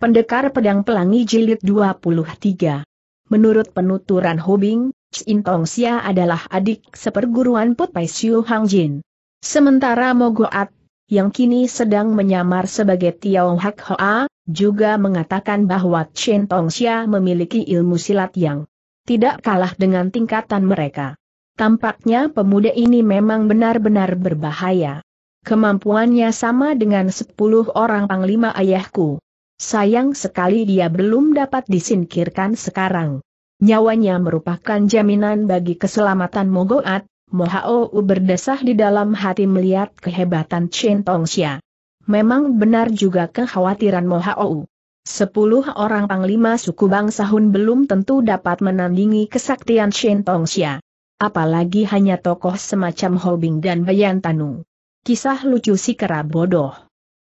Pendekar Pedang Pelangi Jilid 23 Menurut penuturan Hobing, Chin Tong Xia adalah adik seperguruan Put Pai Siu Hang Jin. Sementara Mogoat, yang kini sedang menyamar sebagai Tiao Hak Hoa, juga mengatakan bahwa Chin Tong Xia memiliki ilmu silat yang tidak kalah dengan tingkatan mereka. Tampaknya pemuda ini memang benar-benar berbahaya. Kemampuannya sama dengan 10 orang panglima ayahku. Sayang sekali dia belum dapat disingkirkan sekarang. Nyawanya merupakan jaminan bagi keselamatan Mogoat, Mohaou berdesah di dalam hati melihat kehebatan Chen Tongxia. Memang benar juga kekhawatiran Mohaou. Sepuluh orang panglima suku bangsa Hun belum tentu dapat menandingi kesaktian Chen Tongxia. Apalagi hanya tokoh semacam Hobing dan Bayan Tanu. Kisah lucu si kera bodoh.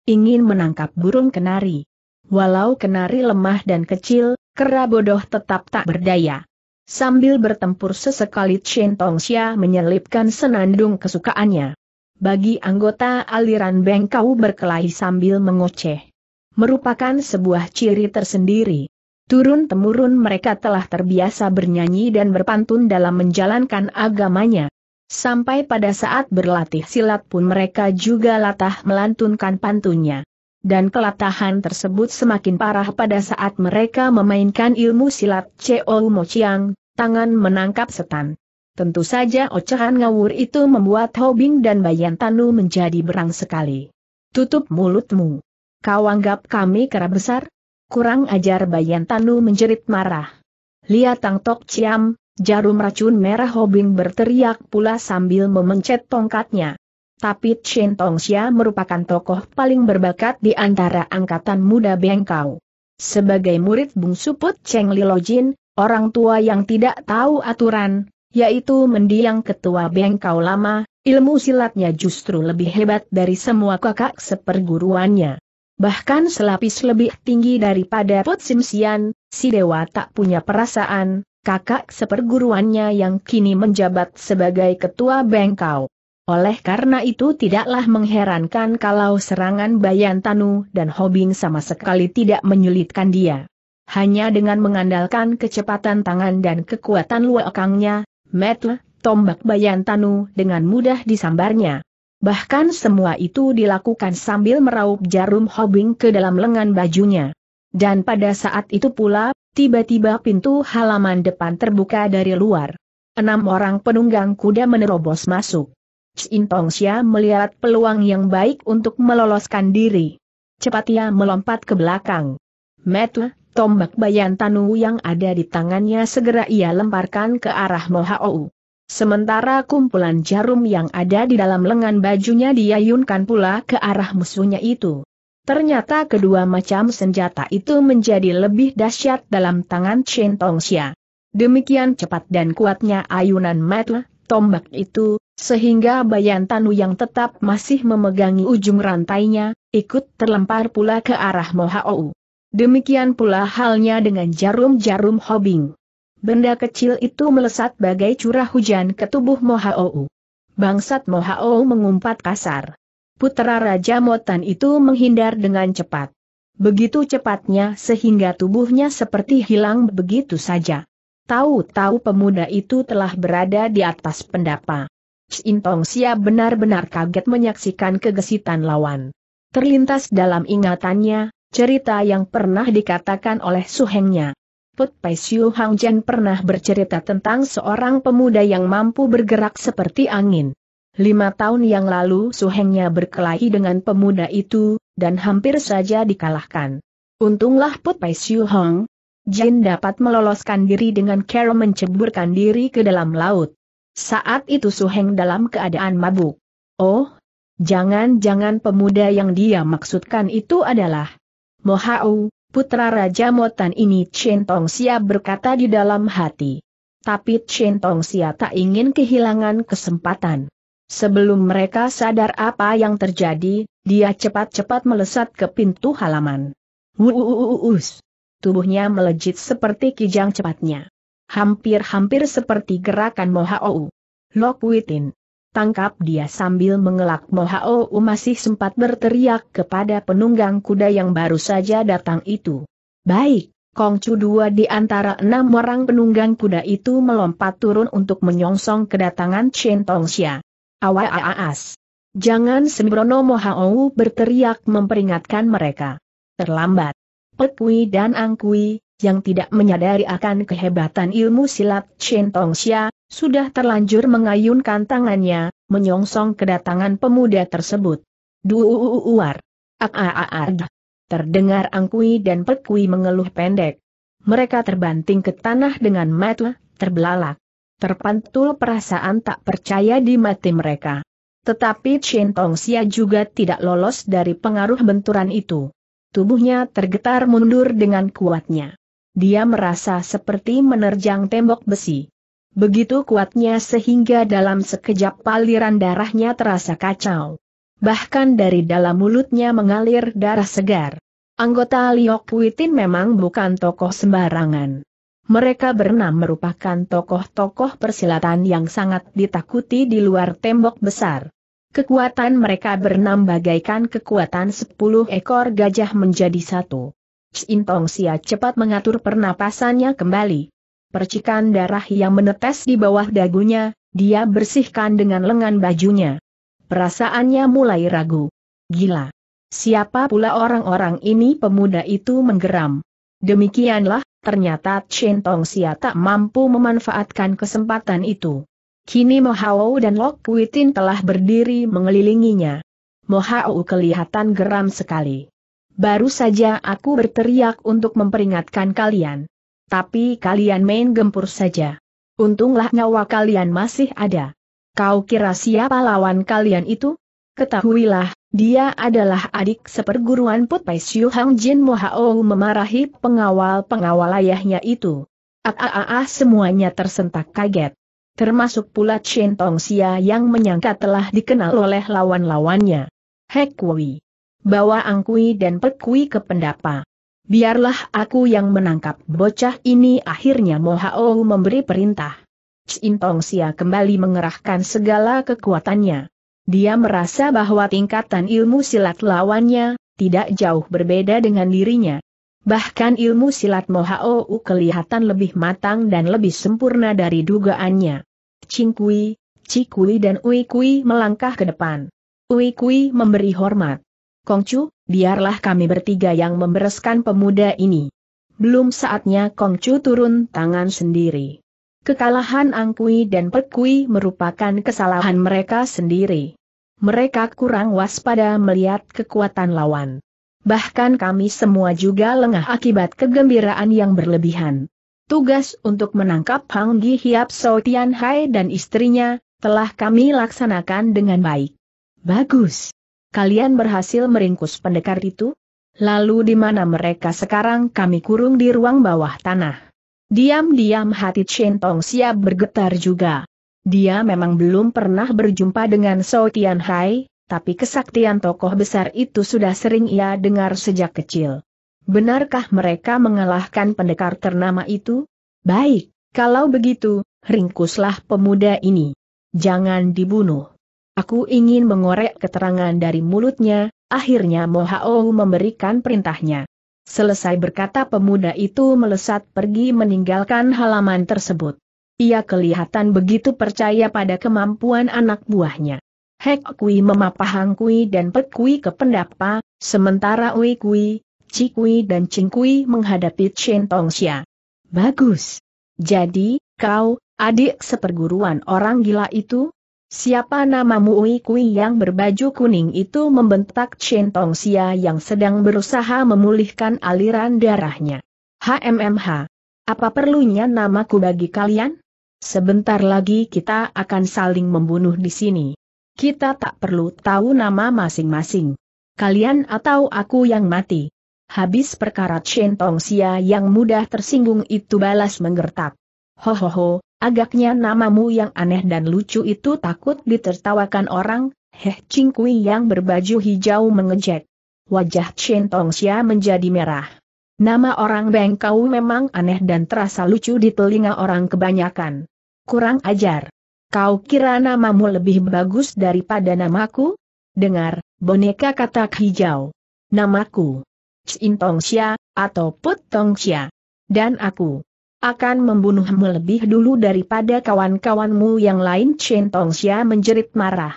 Ingin menangkap burung kenari. Walau kenari lemah dan kecil, kera bodoh tetap tak berdaya. Sambil bertempur sesekali Chen Tongxia menyelipkan senandung kesukaannya. Bagi anggota aliran Bengkau berkelahi sambil mengoceh. Merupakan sebuah ciri tersendiri. Turun-temurun mereka telah terbiasa bernyanyi dan berpantun dalam menjalankan agamanya. Sampai pada saat berlatih silat pun mereka juga latah melantunkan pantunnya dan kelatahan tersebut semakin parah pada saat mereka memainkan ilmu silat Cheo Mochiang, tangan menangkap setan. Tentu saja ocehan ngawur itu membuat Hobing dan Bayan Tanu menjadi berang sekali. Tutup mulutmu. Kau anggap kami kera besar? Kurang ajar Bayan Tanu menjerit marah. Lihat Tang Tok Ciam, jarum racun merah Hobing berteriak pula sambil memencet tongkatnya. Tapi Chen Tongxia merupakan tokoh paling berbakat di antara angkatan muda Bengkau. Sebagai murid bungsu Put Cheng Jin, orang tua yang tidak tahu aturan, yaitu mendiang ketua Bengkau lama, ilmu silatnya justru lebih hebat dari semua kakak seperguruannya. Bahkan selapis lebih tinggi daripada Put Sim Sian, si dewa tak punya perasaan, kakak seperguruannya yang kini menjabat sebagai ketua Bengkau. Oleh karena itu tidaklah mengherankan kalau serangan Bayan Tanu dan Hobing sama sekali tidak menyulitkan dia. Hanya dengan mengandalkan kecepatan tangan dan kekuatan luakangnya, metle, tombak Bayan Tanu dengan mudah disambarnya. Bahkan semua itu dilakukan sambil meraup jarum Hobing ke dalam lengan bajunya. Dan pada saat itu pula, tiba-tiba pintu halaman depan terbuka dari luar. Enam orang penunggang kuda menerobos masuk. Tong Xia melihat peluang yang baik untuk meloloskan diri. Cepat ia melompat ke belakang. Metu, tombak bayan Tanu yang ada di tangannya segera ia lemparkan ke arah Mohaou. Sementara kumpulan jarum yang ada di dalam lengan bajunya diayunkan pula ke arah musuhnya itu. Ternyata kedua macam senjata itu menjadi lebih dahsyat dalam tangan Chen Xia. Demikian cepat dan kuatnya ayunan metu, tombak itu, sehingga Bayan tanu yang tetap masih memegangi ujung rantainya, ikut terlempar pula ke arah Mohaou. Demikian pula halnya dengan jarum-jarum hobing. Benda kecil itu melesat bagai curah hujan ke tubuh Mohaou. Bangsat Mohaou mengumpat kasar. Putera Raja Motan itu menghindar dengan cepat. Begitu cepatnya sehingga tubuhnya seperti hilang begitu saja. Tahu-tahu pemuda itu telah berada di atas pendapa. Sintong Sia benar-benar kaget menyaksikan kegesitan lawan. Terlintas dalam ingatannya, cerita yang pernah dikatakan oleh suhengnya. Put Pai Siu Hang Jen pernah bercerita tentang seorang pemuda yang mampu bergerak seperti angin. Lima tahun yang lalu suhengnya berkelahi dengan pemuda itu, dan hampir saja dikalahkan. Untunglah Put Pai Siu Hang, Jin dapat meloloskan diri dengan cara menceburkan diri ke dalam laut. Saat itu Suheng dalam keadaan mabuk. Oh, jangan-jangan pemuda yang dia maksudkan itu adalah Mohau, putra Raja Motan ini Chen Tong Xia berkata di dalam hati. Tapi Chen Tong Xia tak ingin kehilangan kesempatan. Sebelum mereka sadar apa yang terjadi, dia cepat-cepat melesat ke pintu halaman. Wuuuus. Tubuhnya melejit seperti kijang cepatnya. Hampir-hampir seperti gerakan Mohaou. Lok Witin. Tangkap dia sambil mengelak Mohaou masih sempat berteriak kepada penunggang kuda yang baru saja datang itu. Baik, Kongcu dua di antara enam orang penunggang kuda itu melompat turun untuk menyongsong kedatangan Chen Tongxia. Awa aas. Jangan sembrono Mohaou berteriak memperingatkan mereka. Terlambat. Pekui dan Angkui, yang tidak menyadari akan kehebatan ilmu silat Chen Tongxia, sudah terlanjur mengayunkan tangannya, menyongsong kedatangan pemuda tersebut. Duuuuar. Aaaaad. Terdengar Angkui dan Pekui mengeluh pendek. Mereka terbanting ke tanah dengan mata terbelalak. Terpantul perasaan tak percaya di mati mereka. Tetapi Chen Tongxia juga tidak lolos dari pengaruh benturan itu. Tubuhnya tergetar mundur dengan kuatnya dia merasa seperti menerjang tembok besi. Begitu kuatnya sehingga dalam sekejap paliran darahnya terasa kacau. Bahkan dari dalam mulutnya mengalir darah segar. Anggota Liok Puitin memang bukan tokoh sembarangan. Mereka berenam merupakan tokoh-tokoh persilatan yang sangat ditakuti di luar tembok besar. Kekuatan mereka bernam bagaikan kekuatan sepuluh ekor gajah menjadi satu. Sintong Sia cepat mengatur pernapasannya kembali. Percikan darah yang menetes di bawah dagunya, dia bersihkan dengan lengan bajunya. Perasaannya mulai ragu. Gila. Siapa pula orang-orang ini pemuda itu menggeram. Demikianlah, ternyata Chen Tong Sia tak mampu memanfaatkan kesempatan itu. Kini Mohao dan Lok Kuitin telah berdiri mengelilinginya. Mohao kelihatan geram sekali baru saja aku berteriak untuk memperingatkan kalian. Tapi kalian main gempur saja. Untunglah nyawa kalian masih ada. Kau kira siapa lawan kalian itu? Ketahuilah, dia adalah adik seperguruan Put Pai Siu Hang Jin Mohao memarahi pengawal-pengawal ayahnya itu. Aaah, ah, ah, ah, semuanya tersentak kaget. Termasuk pula Chen Tong Xia yang menyangka telah dikenal oleh lawan-lawannya. Hek Wui bawa Angkui dan Pekui ke pendapa. Biarlah aku yang menangkap bocah ini akhirnya Mohao memberi perintah. Cintong Sia kembali mengerahkan segala kekuatannya. Dia merasa bahwa tingkatan ilmu silat lawannya, tidak jauh berbeda dengan dirinya. Bahkan ilmu silat Mohao kelihatan lebih matang dan lebih sempurna dari dugaannya. Cingkui, Cikui dan Uikui melangkah ke depan. Uikui memberi hormat. Kongcu, biarlah kami bertiga yang membereskan pemuda ini. Belum saatnya Kongcu turun tangan sendiri. Kekalahan Angkui dan Pekui merupakan kesalahan mereka sendiri. Mereka kurang waspada melihat kekuatan lawan. Bahkan kami semua juga lengah akibat kegembiraan yang berlebihan. Tugas untuk menangkap Hang Gi Hiap So Tian Hai dan istrinya, telah kami laksanakan dengan baik. Bagus kalian berhasil meringkus pendekar itu? Lalu di mana mereka sekarang kami kurung di ruang bawah tanah. Diam-diam hati Chen Tong siap bergetar juga. Dia memang belum pernah berjumpa dengan So Tian Hai, tapi kesaktian tokoh besar itu sudah sering ia dengar sejak kecil. Benarkah mereka mengalahkan pendekar ternama itu? Baik, kalau begitu, ringkuslah pemuda ini. Jangan dibunuh. Aku ingin mengorek keterangan dari mulutnya, akhirnya Mohao memberikan perintahnya. Selesai berkata pemuda itu melesat pergi meninggalkan halaman tersebut. Ia kelihatan begitu percaya pada kemampuan anak buahnya. Hek Kui memapahang Kui dan Pek Kui ke pendapa, sementara Ui Kui, Ci Kui dan Ching Kui menghadapi Chen Tongxia. Bagus. Jadi, kau, adik seperguruan orang gila itu, Siapa namamu Ui Kui yang berbaju kuning itu membentak Chen Tong Xia yang sedang berusaha memulihkan aliran darahnya. HMMH. Apa perlunya namaku bagi kalian? Sebentar lagi kita akan saling membunuh di sini. Kita tak perlu tahu nama masing-masing. Kalian atau aku yang mati. Habis perkara Chen Tong Xia yang mudah tersinggung itu balas menggertak. Hohoho, Agaknya namamu yang aneh dan lucu itu takut ditertawakan orang, Heh Ching Kui yang berbaju hijau mengejek. Wajah Chen Tong Xia menjadi merah. Nama orang Bengkau memang aneh dan terasa lucu di telinga orang kebanyakan. Kurang ajar. Kau kira namamu lebih bagus daripada namaku? Dengar, boneka katak hijau. Namaku. Tong Xia, atau Put Tong Xia. Dan aku akan membunuhmu lebih dulu daripada kawan-kawanmu yang lain Chen Tongxia menjerit marah.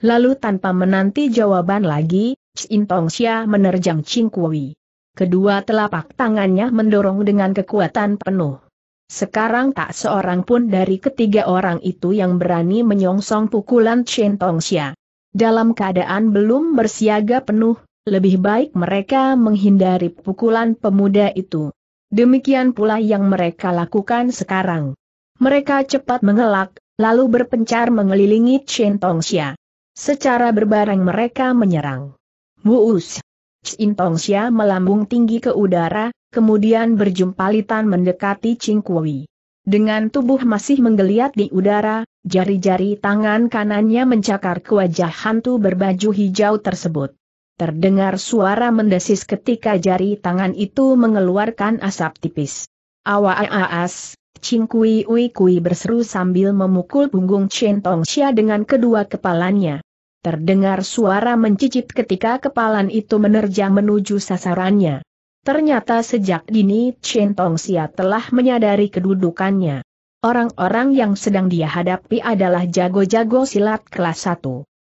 Lalu tanpa menanti jawaban lagi, Chen Tongxia menerjang Ching Kui. Kedua telapak tangannya mendorong dengan kekuatan penuh. Sekarang tak seorang pun dari ketiga orang itu yang berani menyongsong pukulan Chen Tongxia. Dalam keadaan belum bersiaga penuh, lebih baik mereka menghindari pukulan pemuda itu. Demikian pula yang mereka lakukan sekarang. Mereka cepat mengelak, lalu berpencar mengelilingi Chen Tongxia. Secara berbareng mereka menyerang. Buus! Chen Tongxia melambung tinggi ke udara, kemudian berjumpalitan mendekati Ching Kui. Dengan tubuh masih menggeliat di udara, jari-jari tangan kanannya mencakar ke wajah hantu berbaju hijau tersebut. Terdengar suara mendesis ketika jari tangan itu mengeluarkan asap tipis. Awa aas, Ching Kui Ui Kui berseru sambil memukul punggung Chen Tong Xia dengan kedua kepalanya. Terdengar suara mencicit ketika kepalan itu menerjang menuju sasarannya. Ternyata sejak dini Chen Tong Xia telah menyadari kedudukannya. Orang-orang yang sedang dia hadapi adalah jago-jago silat kelas 1.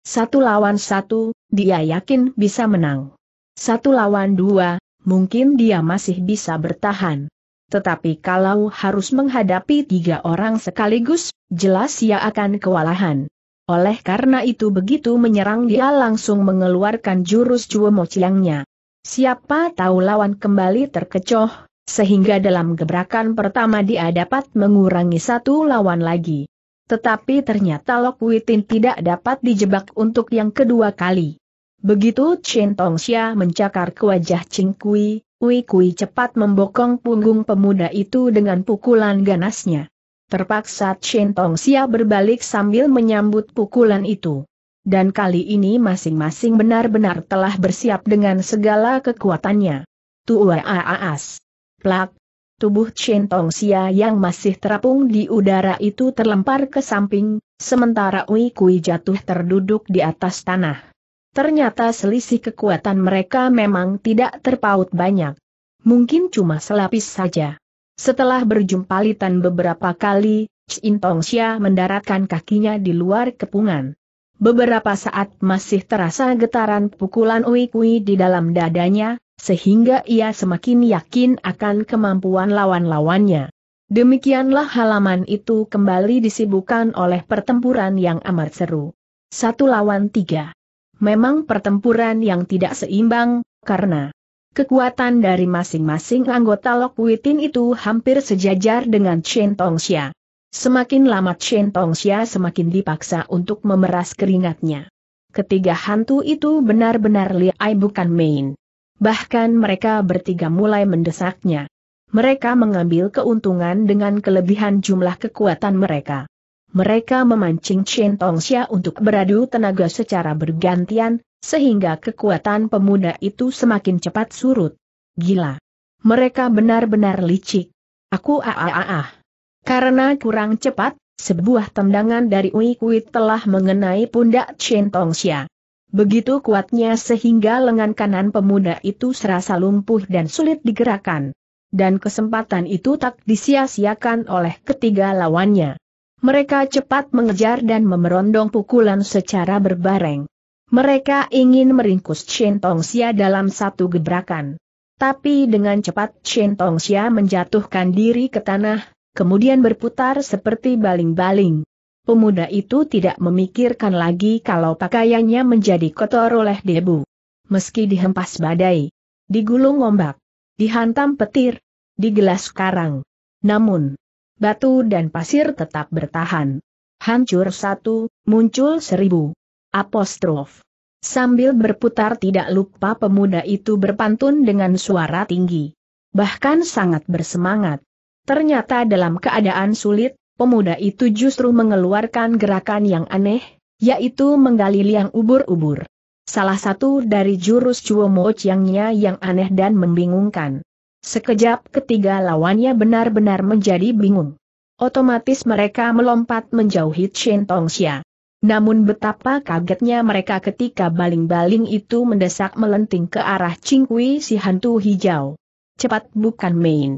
Satu lawan satu, dia yakin bisa menang. Satu lawan dua, mungkin dia masih bisa bertahan. Tetapi kalau harus menghadapi tiga orang sekaligus, jelas ia akan kewalahan. Oleh karena itu begitu menyerang dia langsung mengeluarkan jurus mo Chiangnya. Siapa tahu lawan kembali terkecoh, sehingga dalam gebrakan pertama dia dapat mengurangi satu lawan lagi. Tetapi ternyata Lok Witin tidak dapat dijebak untuk yang kedua kali. Begitu Chen Xia mencakar ke wajah Ching Kui, Wei Kui cepat membokong punggung pemuda itu dengan pukulan ganasnya. Terpaksa Chen Xia berbalik sambil menyambut pukulan itu. Dan kali ini masing-masing benar-benar telah bersiap dengan segala kekuatannya. Tua aas. Plak. Tubuh Chen Xia yang masih terapung di udara itu terlempar ke samping, sementara Wei Kui jatuh terduduk di atas tanah. Ternyata selisih kekuatan mereka memang tidak terpaut banyak. Mungkin cuma selapis saja. Setelah berjumpa litan beberapa kali, Tong Xia mendaratkan kakinya di luar kepungan. Beberapa saat masih terasa getaran pukulan Kui di dalam dadanya, sehingga ia semakin yakin akan kemampuan lawan-lawannya. Demikianlah halaman itu kembali disibukkan oleh pertempuran yang amat seru. Satu lawan tiga memang pertempuran yang tidak seimbang, karena kekuatan dari masing-masing anggota Witin itu hampir sejajar dengan Chen Tongxia. Semakin lama Chen Tongxia semakin dipaksa untuk memeras keringatnya. Ketiga hantu itu benar-benar liai bukan main. Bahkan mereka bertiga mulai mendesaknya. Mereka mengambil keuntungan dengan kelebihan jumlah kekuatan mereka mereka memancing Chen Xia untuk beradu tenaga secara bergantian, sehingga kekuatan pemuda itu semakin cepat surut. Gila. Mereka benar-benar licik. Aku ah, ah, ah, ah. Karena kurang cepat, sebuah tendangan dari Ui Kuit telah mengenai pundak Chen Xia. Begitu kuatnya sehingga lengan kanan pemuda itu serasa lumpuh dan sulit digerakkan. Dan kesempatan itu tak disia-siakan oleh ketiga lawannya. Mereka cepat mengejar dan memerondong pukulan secara berbareng. Mereka ingin meringkus Shen Tongxia dalam satu gebrakan. Tapi dengan cepat Shen Tongxia menjatuhkan diri ke tanah, kemudian berputar seperti baling-baling. Pemuda itu tidak memikirkan lagi kalau pakaiannya menjadi kotor oleh debu. Meski dihempas badai, digulung ombak, dihantam petir, digelas karang. Namun, batu dan pasir tetap bertahan. Hancur satu, muncul seribu. Apostrof. Sambil berputar tidak lupa pemuda itu berpantun dengan suara tinggi. Bahkan sangat bersemangat. Ternyata dalam keadaan sulit, pemuda itu justru mengeluarkan gerakan yang aneh, yaitu menggali liang ubur-ubur. Salah satu dari jurus Cuomo Chiangnya yang aneh dan membingungkan. Sekejap ketiga lawannya benar-benar menjadi bingung. Otomatis mereka melompat menjauhi Chen Tongxia. Namun betapa kagetnya mereka ketika baling-baling itu mendesak melenting ke arah Cingkui si hantu hijau. Cepat bukan main.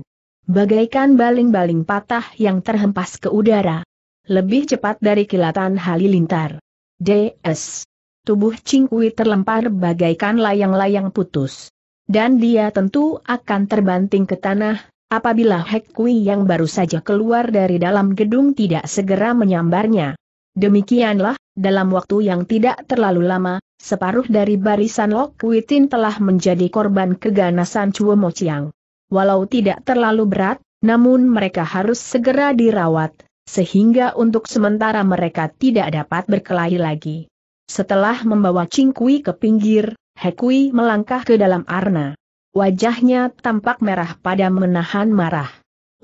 Bagaikan baling-baling patah yang terhempas ke udara. Lebih cepat dari kilatan halilintar. DS. Tubuh Cingkui terlempar bagaikan layang-layang putus dan dia tentu akan terbanting ke tanah, apabila Hek Kui yang baru saja keluar dari dalam gedung tidak segera menyambarnya. Demikianlah, dalam waktu yang tidak terlalu lama, separuh dari barisan Lok Witin telah menjadi korban keganasan Chuo Mo Chiang. Walau tidak terlalu berat, namun mereka harus segera dirawat, sehingga untuk sementara mereka tidak dapat berkelahi lagi. Setelah membawa Cingkui ke pinggir, Hekui melangkah ke dalam arna. Wajahnya tampak merah pada menahan marah.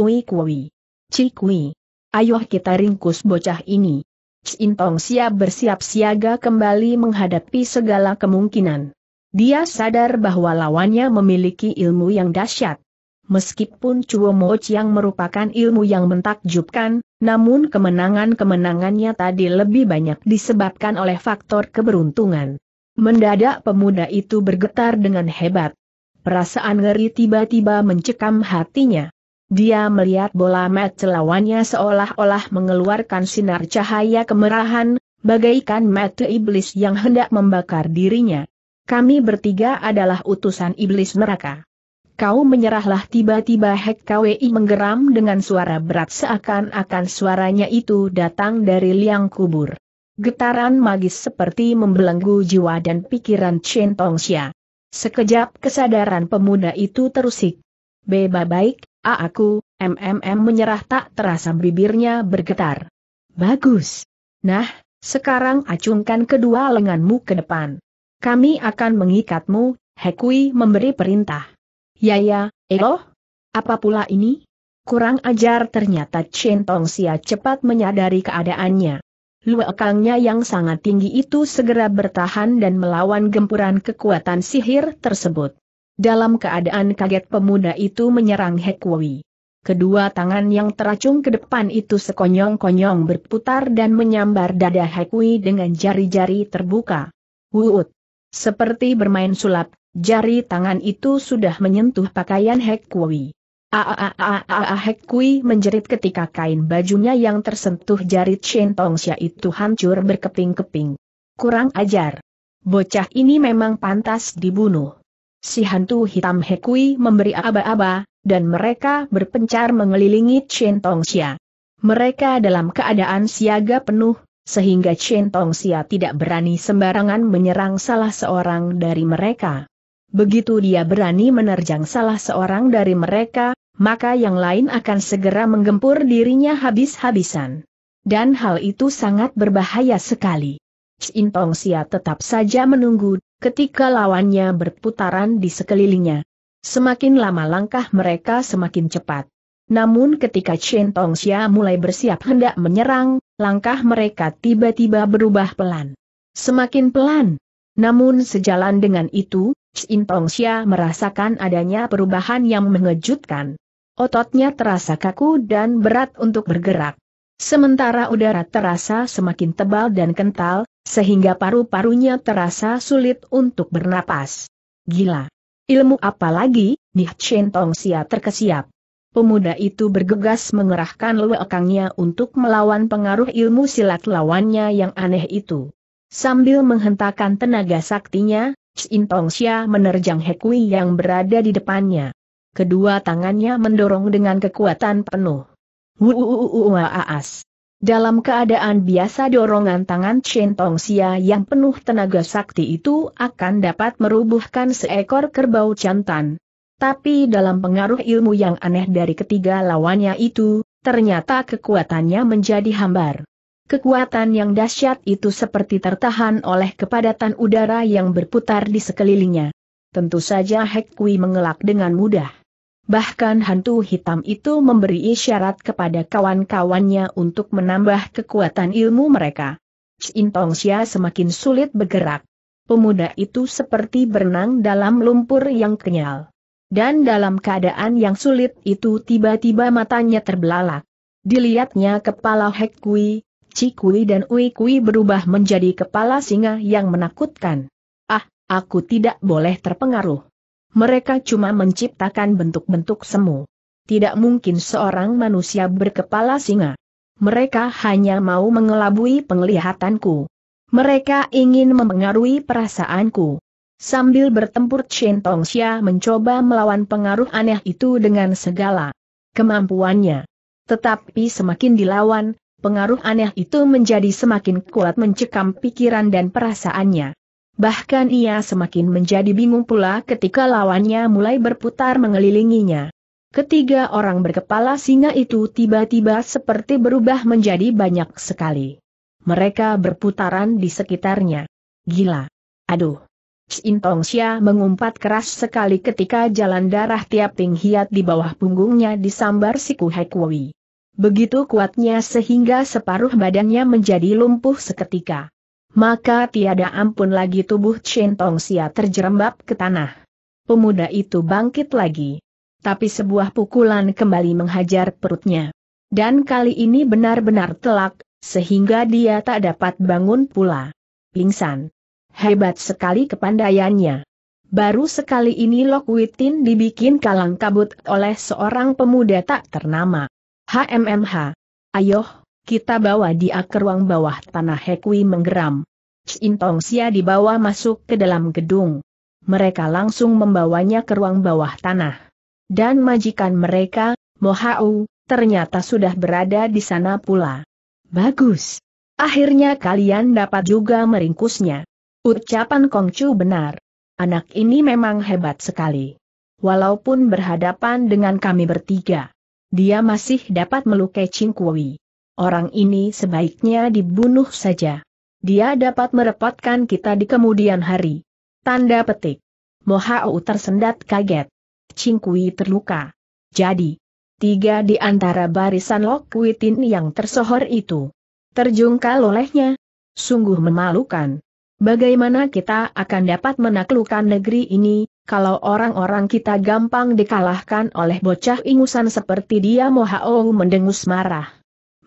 Ui kui. Cikui. Ayo kita ringkus bocah ini. Tong siap bersiap siaga kembali menghadapi segala kemungkinan. Dia sadar bahwa lawannya memiliki ilmu yang dahsyat. Meskipun Chuo Mo yang merupakan ilmu yang mentakjubkan, namun kemenangan-kemenangannya tadi lebih banyak disebabkan oleh faktor keberuntungan. Mendadak pemuda itu bergetar dengan hebat. Perasaan ngeri tiba-tiba mencekam hatinya. Dia melihat bola mat lawannya seolah-olah mengeluarkan sinar cahaya kemerahan, bagaikan mata iblis yang hendak membakar dirinya. Kami bertiga adalah utusan iblis neraka. Kau menyerahlah tiba-tiba Hek KWI menggeram dengan suara berat seakan-akan suaranya itu datang dari liang kubur. Getaran magis seperti membelenggu jiwa dan pikiran Chen Tongxia. Sekejap kesadaran pemuda itu terusik. Beba baik, A aku, MMM menyerah tak terasa bibirnya bergetar. Bagus. Nah, sekarang acungkan kedua lenganmu ke depan. Kami akan mengikatmu, Hekui memberi perintah. Ya ya, Eloh? Apa pula ini? Kurang ajar ternyata Chen Tongxia cepat menyadari keadaannya. Luakangnya yang sangat tinggi itu segera bertahan dan melawan gempuran kekuatan sihir tersebut. Dalam keadaan kaget pemuda itu menyerang Hekwui. Kedua tangan yang teracung ke depan itu sekonyong-konyong berputar dan menyambar dada Hekwui dengan jari-jari terbuka. Wuut! Seperti bermain sulap, jari tangan itu sudah menyentuh pakaian Hekwui. Aaaaaa menjerit ketika kain bajunya yang tersentuh jari Chen Tongxia itu hancur berkeping-keping. Kurang ajar. Bocah ini memang pantas dibunuh. Si hantu hitam Hekui memberi aba-aba, dan mereka berpencar mengelilingi Chen Tongxia. Mereka dalam keadaan siaga penuh, sehingga Chen Tongxia tidak berani sembarangan menyerang salah seorang dari mereka. Begitu dia berani menerjang salah seorang dari mereka, maka yang lain akan segera menggempur dirinya habis-habisan. Dan hal itu sangat berbahaya sekali. Chin Tong Xia tetap saja menunggu, ketika lawannya berputaran di sekelilingnya. Semakin lama langkah mereka semakin cepat. Namun ketika Chen Tongxia mulai bersiap hendak menyerang, langkah mereka tiba-tiba berubah pelan. Semakin pelan. Namun sejalan dengan itu, Xia merasakan adanya perubahan yang mengejutkan. Ototnya terasa kaku dan berat untuk bergerak. Sementara udara terasa semakin tebal dan kental, sehingga paru-parunya terasa sulit untuk bernapas. Gila. Ilmu apa lagi? Nih Chen Tongsia terkesiap. Pemuda itu bergegas mengerahkan lewekangnya untuk melawan pengaruh ilmu silat lawannya yang aneh itu. Sambil menghentakkan tenaga saktinya, Xin Xia menerjang Hekui yang berada di depannya. Kedua tangannya mendorong dengan kekuatan penuh. Wuuuuuaas. Dalam keadaan biasa dorongan tangan Chen Xia yang penuh tenaga sakti itu akan dapat merubuhkan seekor kerbau jantan. Tapi dalam pengaruh ilmu yang aneh dari ketiga lawannya itu, ternyata kekuatannya menjadi hambar. Kekuatan yang dahsyat itu seperti tertahan oleh kepadatan udara yang berputar di sekelilingnya. Tentu saja Hek Kui mengelak dengan mudah. Bahkan hantu hitam itu memberi isyarat kepada kawan-kawannya untuk menambah kekuatan ilmu mereka. Cin Tong Xia semakin sulit bergerak. Pemuda itu seperti berenang dalam lumpur yang kenyal. Dan dalam keadaan yang sulit itu tiba-tiba matanya terbelalak. Dilihatnya kepala Hek Kui, Cikui dan Ui Kui berubah menjadi kepala singa yang menakutkan. Ah, aku tidak boleh terpengaruh. Mereka cuma menciptakan bentuk-bentuk semu. Tidak mungkin seorang manusia berkepala singa. Mereka hanya mau mengelabui penglihatanku. Mereka ingin memengaruhi perasaanku. Sambil bertempur Chen Tongxia mencoba melawan pengaruh aneh itu dengan segala kemampuannya. Tetapi semakin dilawan, pengaruh aneh itu menjadi semakin kuat mencekam pikiran dan perasaannya. Bahkan ia semakin menjadi bingung pula ketika lawannya mulai berputar mengelilinginya. Ketiga orang berkepala singa itu tiba-tiba seperti berubah menjadi banyak sekali. Mereka berputaran di sekitarnya. Gila. Aduh. Chin Tong Xia mengumpat keras sekali ketika jalan darah tiap pinghiat di bawah punggungnya disambar si Kui. Begitu kuatnya sehingga separuh badannya menjadi lumpuh seketika. Maka tiada ampun lagi tubuh Chen Tong Xia terjerembab ke tanah. Pemuda itu bangkit lagi. Tapi sebuah pukulan kembali menghajar perutnya. Dan kali ini benar-benar telak, sehingga dia tak dapat bangun pula. Pingsan. Hebat sekali kepandaiannya. Baru sekali ini Lok Witin dibikin kalang kabut oleh seorang pemuda tak ternama. HMMH. Ayoh, kita bawa dia ke ruang bawah tanah Hekwi menggeram. Cintong Sia dibawa masuk ke dalam gedung. Mereka langsung membawanya ke ruang bawah tanah. Dan majikan mereka, Mohau, ternyata sudah berada di sana pula. Bagus. Akhirnya kalian dapat juga meringkusnya. Ucapan Kongcu benar. Anak ini memang hebat sekali. Walaupun berhadapan dengan kami bertiga dia masih dapat melukai Cingkuwi. Orang ini sebaiknya dibunuh saja. Dia dapat merepotkan kita di kemudian hari. Tanda petik. Mohau tersendat kaget. Cingkui terluka. Jadi, tiga di antara barisan Lokwitin yang tersohor itu. Terjungkal olehnya. Sungguh memalukan. Bagaimana kita akan dapat menaklukkan negeri ini, kalau orang-orang kita gampang dikalahkan oleh bocah ingusan seperti dia Mohao mendengus marah.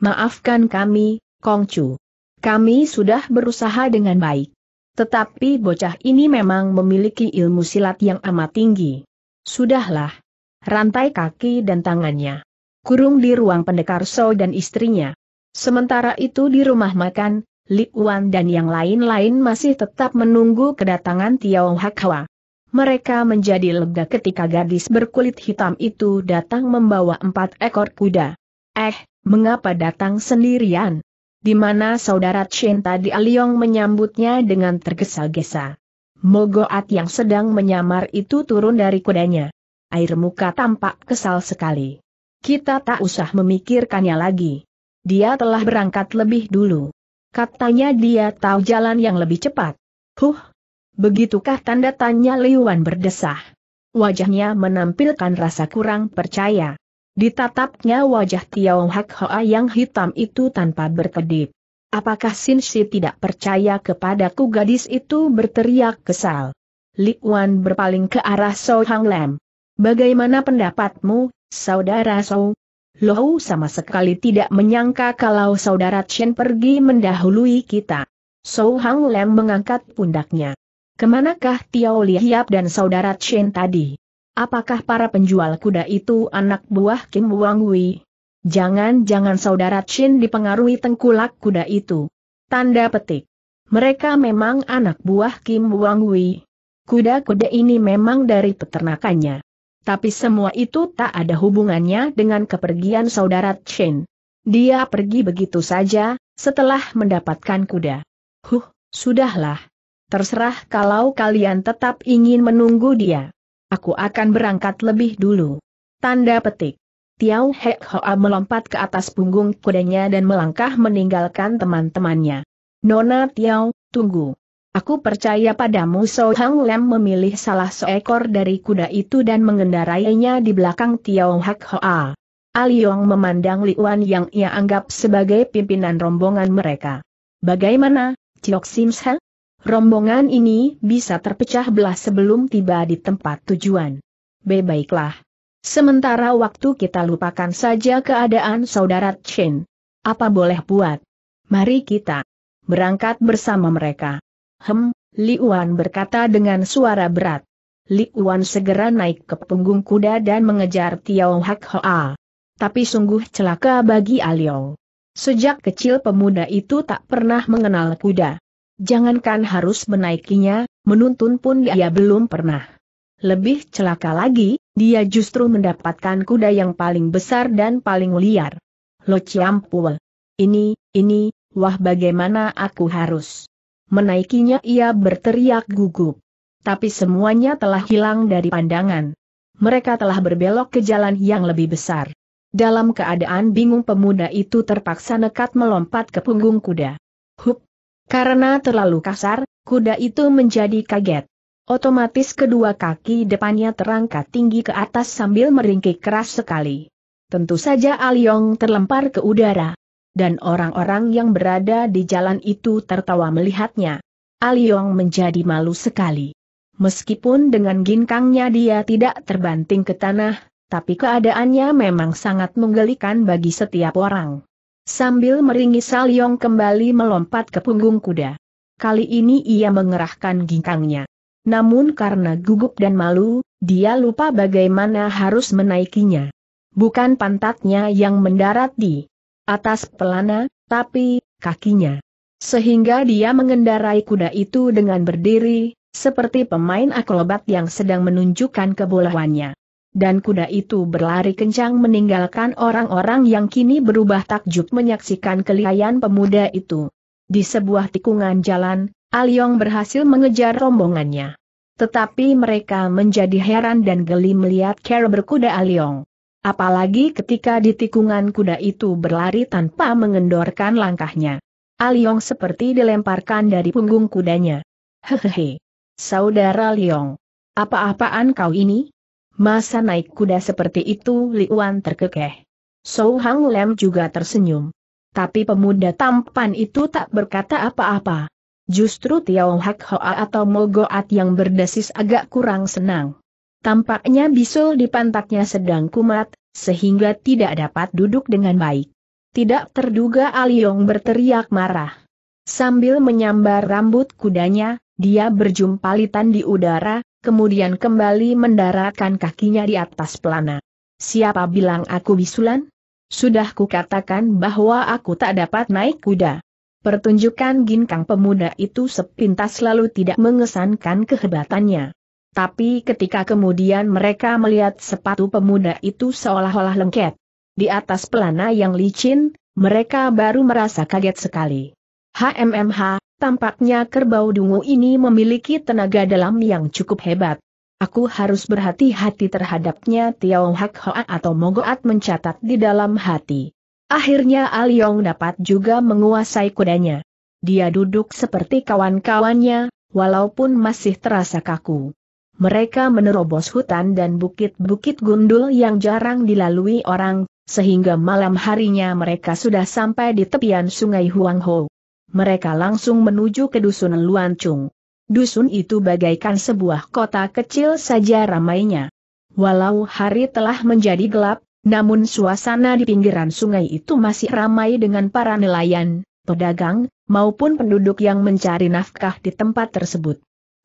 Maafkan kami, Kongcu. Kami sudah berusaha dengan baik. Tetapi bocah ini memang memiliki ilmu silat yang amat tinggi. Sudahlah. Rantai kaki dan tangannya. Kurung di ruang pendekar So dan istrinya. Sementara itu di rumah makan, Li Wan dan yang lain-lain masih tetap menunggu kedatangan Tiao Hakwa mereka menjadi lega ketika gadis berkulit hitam itu datang membawa empat ekor kuda. Eh, mengapa datang sendirian? Di mana saudara Cinta di Aliong menyambutnya dengan tergesa-gesa. Mogoat yang sedang menyamar itu turun dari kudanya. Air muka tampak kesal sekali. Kita tak usah memikirkannya lagi. Dia telah berangkat lebih dulu. Katanya dia tahu jalan yang lebih cepat. Huh, Begitukah tanda tanya Liwan berdesah? Wajahnya menampilkan rasa kurang percaya. Ditatapnya wajah Tiao Hak Hoa yang hitam itu tanpa berkedip. Apakah Si tidak percaya kepadaku gadis itu berteriak kesal? Li Wan berpaling ke arah So Hang Lam. Bagaimana pendapatmu, saudara So? Lohu sama sekali tidak menyangka kalau saudara Chen pergi mendahului kita. So Hang Lam mengangkat pundaknya. Kemanakah Tiao Lihiap dan saudara Chen tadi? Apakah para penjual kuda itu anak buah Kim Wang Wei? Jangan-jangan saudara Chen dipengaruhi tengkulak kuda itu. Tanda petik. Mereka memang anak buah Kim Wang Wei. Kuda-kuda ini memang dari peternakannya. Tapi semua itu tak ada hubungannya dengan kepergian saudara Chen. Dia pergi begitu saja, setelah mendapatkan kuda. Huh, sudahlah. Terserah kalau kalian tetap ingin menunggu dia. Aku akan berangkat lebih dulu. Tanda petik. Tiao Hek Hoa melompat ke atas punggung kudanya dan melangkah meninggalkan teman-temannya. Nona Tiau, tunggu. Aku percaya padamu So Hang Lem memilih salah seekor dari kuda itu dan mengendarainya di belakang Tiau Hek Hoa. Aliong memandang Liuan yang ia anggap sebagai pimpinan rombongan mereka. Bagaimana, Sims Simsa? Rombongan ini bisa terpecah belah sebelum tiba di tempat tujuan. Bebaiklah. Sementara waktu kita lupakan saja keadaan saudara Chen. Apa boleh buat? Mari kita berangkat bersama mereka. Hem, Li Wan berkata dengan suara berat. Li Wan segera naik ke punggung kuda dan mengejar Tiao Hak Hoa. Tapi sungguh celaka bagi Aliong. Sejak kecil pemuda itu tak pernah mengenal kuda. Jangankan harus menaikinya, menuntun pun dia belum pernah. Lebih celaka lagi, dia justru mendapatkan kuda yang paling besar dan paling liar. Lo Ciampul. Ini, ini, wah bagaimana aku harus menaikinya ia berteriak gugup. Tapi semuanya telah hilang dari pandangan. Mereka telah berbelok ke jalan yang lebih besar. Dalam keadaan bingung pemuda itu terpaksa nekat melompat ke punggung kuda. Hup, karena terlalu kasar, kuda itu menjadi kaget. Otomatis kedua kaki depannya terangkat tinggi ke atas sambil meringkik keras sekali. Tentu saja Aliong ah terlempar ke udara. Dan orang-orang yang berada di jalan itu tertawa melihatnya. Aliong ah menjadi malu sekali. Meskipun dengan ginkangnya dia tidak terbanting ke tanah, tapi keadaannya memang sangat menggelikan bagi setiap orang. Sambil meringis Salyong kembali melompat ke punggung kuda. Kali ini ia mengerahkan ginkangnya. Namun karena gugup dan malu, dia lupa bagaimana harus menaikinya. Bukan pantatnya yang mendarat di atas pelana, tapi kakinya. Sehingga dia mengendarai kuda itu dengan berdiri, seperti pemain akrobat yang sedang menunjukkan kebolehannya dan kuda itu berlari kencang meninggalkan orang-orang yang kini berubah takjub menyaksikan kelihayan pemuda itu. Di sebuah tikungan jalan, Aliong berhasil mengejar rombongannya. Tetapi mereka menjadi heran dan geli melihat cara berkuda Aliong. Apalagi ketika di tikungan kuda itu berlari tanpa mengendorkan langkahnya. Aliong seperti dilemparkan dari punggung kudanya. Hehehe. Saudara Aliong, Apa-apaan kau ini? Masa naik kuda seperti itu Liuan terkekeh. Sou Hang Lem juga tersenyum. Tapi pemuda tampan itu tak berkata apa-apa. Justru Tiao Hak Hoa atau Mogoat yang berdesis agak kurang senang. Tampaknya bisul di pantatnya sedang kumat, sehingga tidak dapat duduk dengan baik. Tidak terduga Aliong berteriak marah. Sambil menyambar rambut kudanya, dia berjumpalitan di udara, kemudian kembali mendaratkan kakinya di atas pelana. Siapa bilang aku bisulan? Sudah kukatakan bahwa aku tak dapat naik kuda. Pertunjukan ginkang pemuda itu sepintas lalu tidak mengesankan kehebatannya. Tapi ketika kemudian mereka melihat sepatu pemuda itu seolah-olah lengket. Di atas pelana yang licin, mereka baru merasa kaget sekali. HMMH, Tampaknya kerbau dungu ini memiliki tenaga dalam yang cukup hebat. Aku harus berhati-hati terhadapnya Tiao Hak Hoa atau Mogoat mencatat di dalam hati. Akhirnya Aliong dapat juga menguasai kudanya. Dia duduk seperti kawan-kawannya, walaupun masih terasa kaku. Mereka menerobos hutan dan bukit-bukit gundul yang jarang dilalui orang, sehingga malam harinya mereka sudah sampai di tepian sungai Huangho mereka langsung menuju ke dusun Luancung. Dusun itu bagaikan sebuah kota kecil saja ramainya. Walau hari telah menjadi gelap, namun suasana di pinggiran sungai itu masih ramai dengan para nelayan, pedagang, maupun penduduk yang mencari nafkah di tempat tersebut.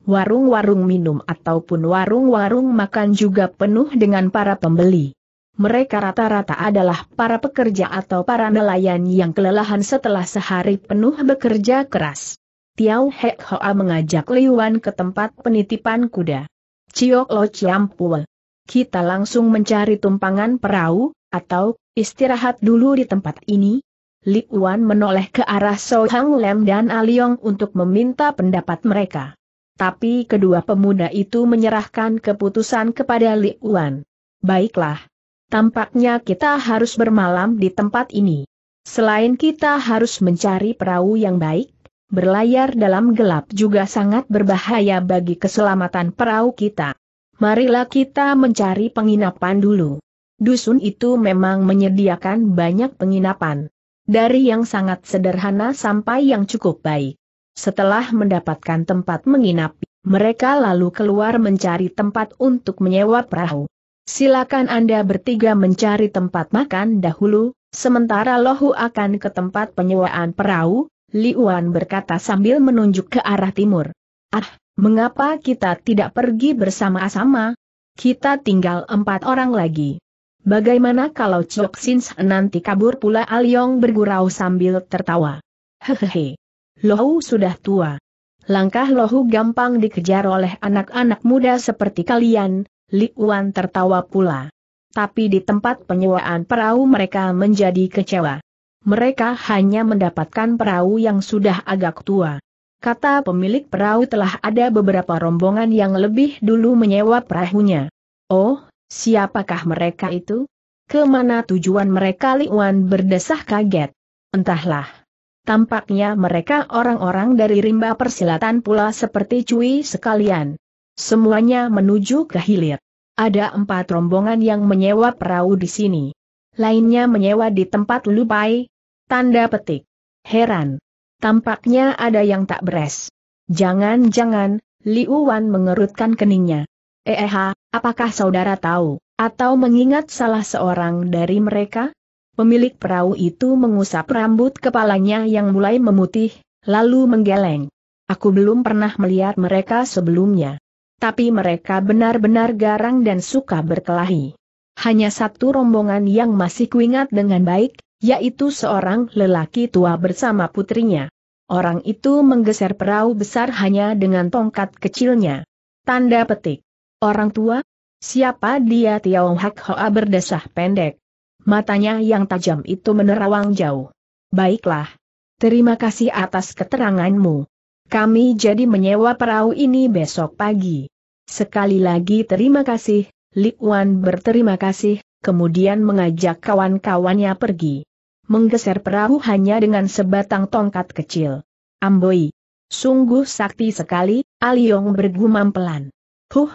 Warung-warung minum ataupun warung-warung makan juga penuh dengan para pembeli mereka rata-rata adalah para pekerja atau para nelayan yang kelelahan setelah sehari penuh bekerja keras. Tiao Hek Hoa mengajak Liuan ke tempat penitipan kuda. Ciok Lo Ciampul. Kita langsung mencari tumpangan perahu, atau, istirahat dulu di tempat ini? Li Wan menoleh ke arah So Hang Lem dan Aliong untuk meminta pendapat mereka. Tapi kedua pemuda itu menyerahkan keputusan kepada Li Wan. Baiklah, Tampaknya kita harus bermalam di tempat ini. Selain kita harus mencari perahu yang baik, berlayar dalam gelap juga sangat berbahaya bagi keselamatan perahu kita. Marilah kita mencari penginapan dulu. Dusun itu memang menyediakan banyak penginapan. Dari yang sangat sederhana sampai yang cukup baik. Setelah mendapatkan tempat menginap, mereka lalu keluar mencari tempat untuk menyewa perahu. Silakan Anda bertiga mencari tempat makan dahulu, sementara Lohu akan ke tempat penyewaan perahu, Liuan berkata sambil menunjuk ke arah timur. Ah, mengapa kita tidak pergi bersama-sama? Kita tinggal empat orang lagi. Bagaimana kalau Chok Sin nanti kabur pula Alyong bergurau sambil tertawa. Hehehe. Lohu sudah tua. Langkah Lohu gampang dikejar oleh anak-anak muda seperti kalian, Li Wan tertawa pula. Tapi di tempat penyewaan perahu mereka menjadi kecewa. Mereka hanya mendapatkan perahu yang sudah agak tua. Kata pemilik perahu telah ada beberapa rombongan yang lebih dulu menyewa perahunya. Oh, siapakah mereka itu? Kemana tujuan mereka Li Wan berdesah kaget. Entahlah. Tampaknya mereka orang-orang dari rimba persilatan pula seperti Cui sekalian. Semuanya menuju ke hilir. Ada empat rombongan yang menyewa perahu di sini. Lainnya menyewa di tempat lupai. Tanda petik. Heran. Tampaknya ada yang tak beres. Jangan-jangan, Liu Wan mengerutkan keningnya. Eha, eh, eh, apakah saudara tahu, atau mengingat salah seorang dari mereka? Pemilik perahu itu mengusap rambut kepalanya yang mulai memutih, lalu menggeleng. Aku belum pernah melihat mereka sebelumnya tapi mereka benar-benar garang dan suka berkelahi. Hanya satu rombongan yang masih kuingat dengan baik, yaitu seorang lelaki tua bersama putrinya. Orang itu menggeser perahu besar hanya dengan tongkat kecilnya. Tanda petik. Orang tua? Siapa dia Tiao Hak Hoa berdesah pendek. Matanya yang tajam itu menerawang jauh. Baiklah. Terima kasih atas keteranganmu. Kami jadi menyewa perahu ini besok pagi. Sekali lagi terima kasih, Li Wan berterima kasih, kemudian mengajak kawan-kawannya pergi. Menggeser perahu hanya dengan sebatang tongkat kecil. Amboi. Sungguh sakti sekali, Aliong bergumam pelan. Huh,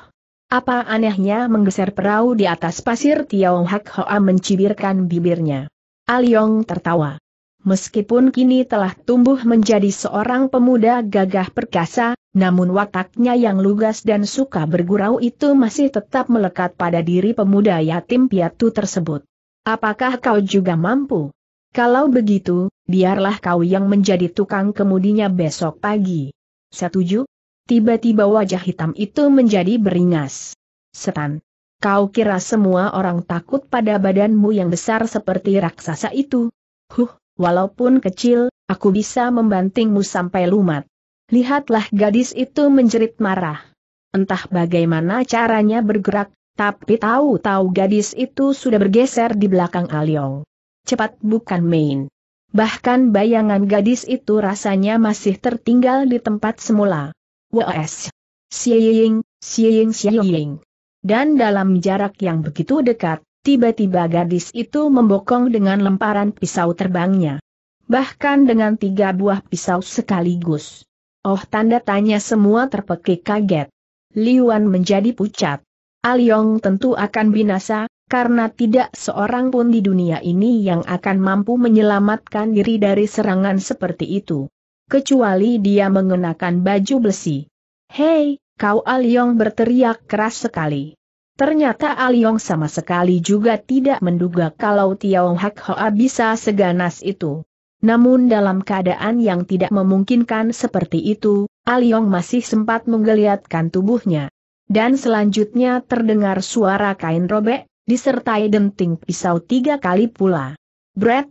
apa anehnya menggeser perahu di atas pasir Tiao Hak Hoa mencibirkan bibirnya. Aliong tertawa. Meskipun kini telah tumbuh menjadi seorang pemuda gagah perkasa, namun wataknya yang lugas dan suka bergurau itu masih tetap melekat pada diri pemuda yatim piatu tersebut. Apakah kau juga mampu? Kalau begitu, biarlah kau yang menjadi tukang kemudinya besok pagi. Setuju? Tiba-tiba wajah hitam itu menjadi beringas. Setan. Kau kira semua orang takut pada badanmu yang besar seperti raksasa itu? Huh, walaupun kecil, aku bisa membantingmu sampai lumat. Lihatlah gadis itu menjerit marah. Entah bagaimana caranya bergerak, tapi tahu-tahu gadis itu sudah bergeser di belakang Aliong. Cepat bukan main. Bahkan bayangan gadis itu rasanya masih tertinggal di tempat semula. WS. Siying, siying, siying. Dan dalam jarak yang begitu dekat, Tiba-tiba gadis itu membokong dengan lemparan pisau terbangnya. Bahkan dengan tiga buah pisau sekaligus. Oh tanda tanya semua terpekik kaget. Liuan menjadi pucat. Aliong tentu akan binasa, karena tidak seorang pun di dunia ini yang akan mampu menyelamatkan diri dari serangan seperti itu. Kecuali dia mengenakan baju besi. Hei, kau Aliong berteriak keras sekali. Ternyata Aliong sama sekali juga tidak menduga kalau Tiao Hak Hoa bisa seganas itu. Namun dalam keadaan yang tidak memungkinkan seperti itu, Aliong masih sempat menggeliatkan tubuhnya. Dan selanjutnya terdengar suara kain robek, disertai denting pisau tiga kali pula. Bret,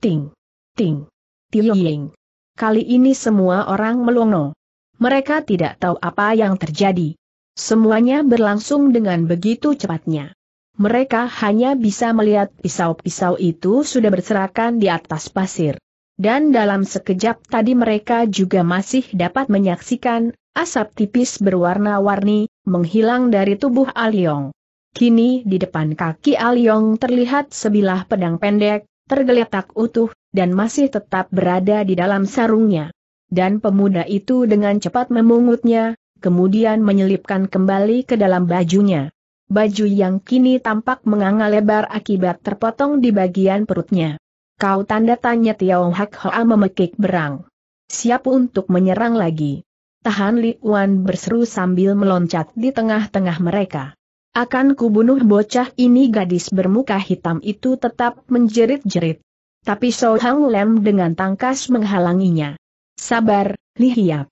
ting, ting, tioying. Kali ini semua orang melongo. Mereka tidak tahu apa yang terjadi. Semuanya berlangsung dengan begitu cepatnya. Mereka hanya bisa melihat pisau-pisau itu sudah berserakan di atas pasir. Dan dalam sekejap tadi mereka juga masih dapat menyaksikan, asap tipis berwarna-warni, menghilang dari tubuh Aliong. Ah Kini di depan kaki Aliong ah terlihat sebilah pedang pendek, tergeletak utuh, dan masih tetap berada di dalam sarungnya. Dan pemuda itu dengan cepat memungutnya, kemudian menyelipkan kembali ke dalam bajunya. Baju yang kini tampak menganga lebar akibat terpotong di bagian perutnya. Kau tanda tanya Tiao Hak Hoa memekik berang. Siap untuk menyerang lagi. Tahan Li Wan berseru sambil meloncat di tengah-tengah mereka. Akan kubunuh bocah ini gadis bermuka hitam itu tetap menjerit-jerit. Tapi So Hang Lem dengan tangkas menghalanginya. Sabar, Li Hiap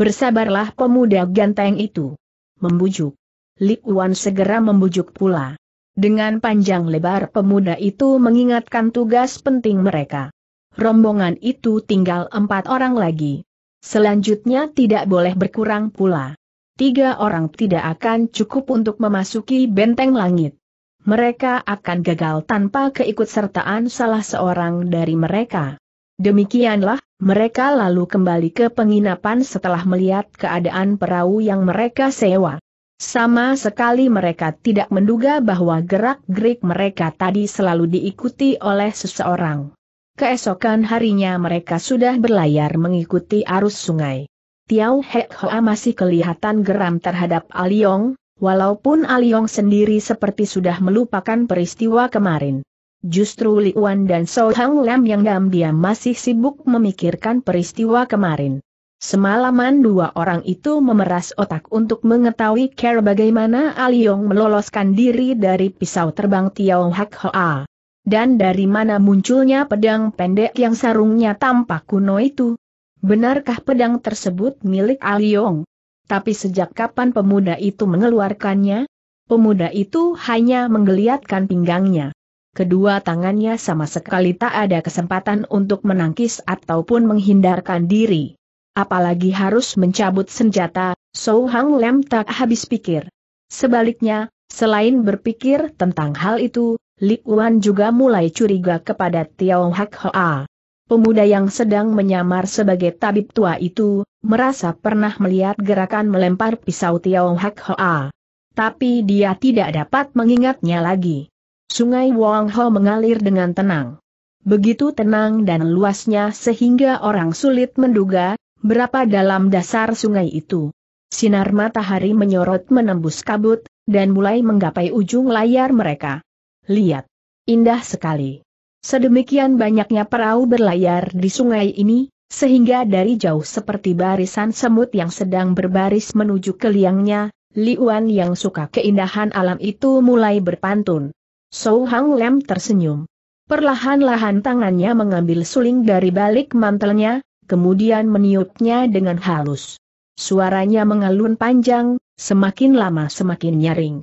bersabarlah pemuda ganteng itu. Membujuk. Li Wan segera membujuk pula. Dengan panjang lebar pemuda itu mengingatkan tugas penting mereka. Rombongan itu tinggal empat orang lagi. Selanjutnya tidak boleh berkurang pula. Tiga orang tidak akan cukup untuk memasuki benteng langit. Mereka akan gagal tanpa keikutsertaan salah seorang dari mereka. Demikianlah, mereka lalu kembali ke penginapan setelah melihat keadaan perahu yang mereka sewa. Sama sekali mereka tidak menduga bahwa gerak-gerik mereka tadi selalu diikuti oleh seseorang. Keesokan harinya mereka sudah berlayar mengikuti arus sungai. Tiau Hek Hoa masih kelihatan geram terhadap Aliong, walaupun Aliong sendiri seperti sudah melupakan peristiwa kemarin. Justru Liuan dan So Hang Lam yang diam-diam masih sibuk memikirkan peristiwa kemarin. Semalaman dua orang itu memeras otak untuk mengetahui cara bagaimana Aliong meloloskan diri dari pisau terbang Tiao Hak Hoa. Dan dari mana munculnya pedang pendek yang sarungnya tampak kuno itu? Benarkah pedang tersebut milik Aliong? Tapi sejak kapan pemuda itu mengeluarkannya? Pemuda itu hanya menggeliatkan pinggangnya kedua tangannya sama sekali tak ada kesempatan untuk menangkis ataupun menghindarkan diri. Apalagi harus mencabut senjata, So Hang Lem tak habis pikir. Sebaliknya, selain berpikir tentang hal itu, Li Wan juga mulai curiga kepada Tiao Hak Hoa. Pemuda yang sedang menyamar sebagai tabib tua itu, merasa pernah melihat gerakan melempar pisau Tiao Hak Hoa. Tapi dia tidak dapat mengingatnya lagi. Sungai Wong Ho mengalir dengan tenang. Begitu tenang dan luasnya sehingga orang sulit menduga, berapa dalam dasar sungai itu. Sinar matahari menyorot menembus kabut, dan mulai menggapai ujung layar mereka. Lihat. Indah sekali. Sedemikian banyaknya perahu berlayar di sungai ini, sehingga dari jauh seperti barisan semut yang sedang berbaris menuju ke liangnya, Liuan yang suka keindahan alam itu mulai berpantun. Sou Hang Lem tersenyum. Perlahan-lahan tangannya mengambil suling dari balik mantelnya, kemudian meniupnya dengan halus. Suaranya mengalun panjang, semakin lama semakin nyaring.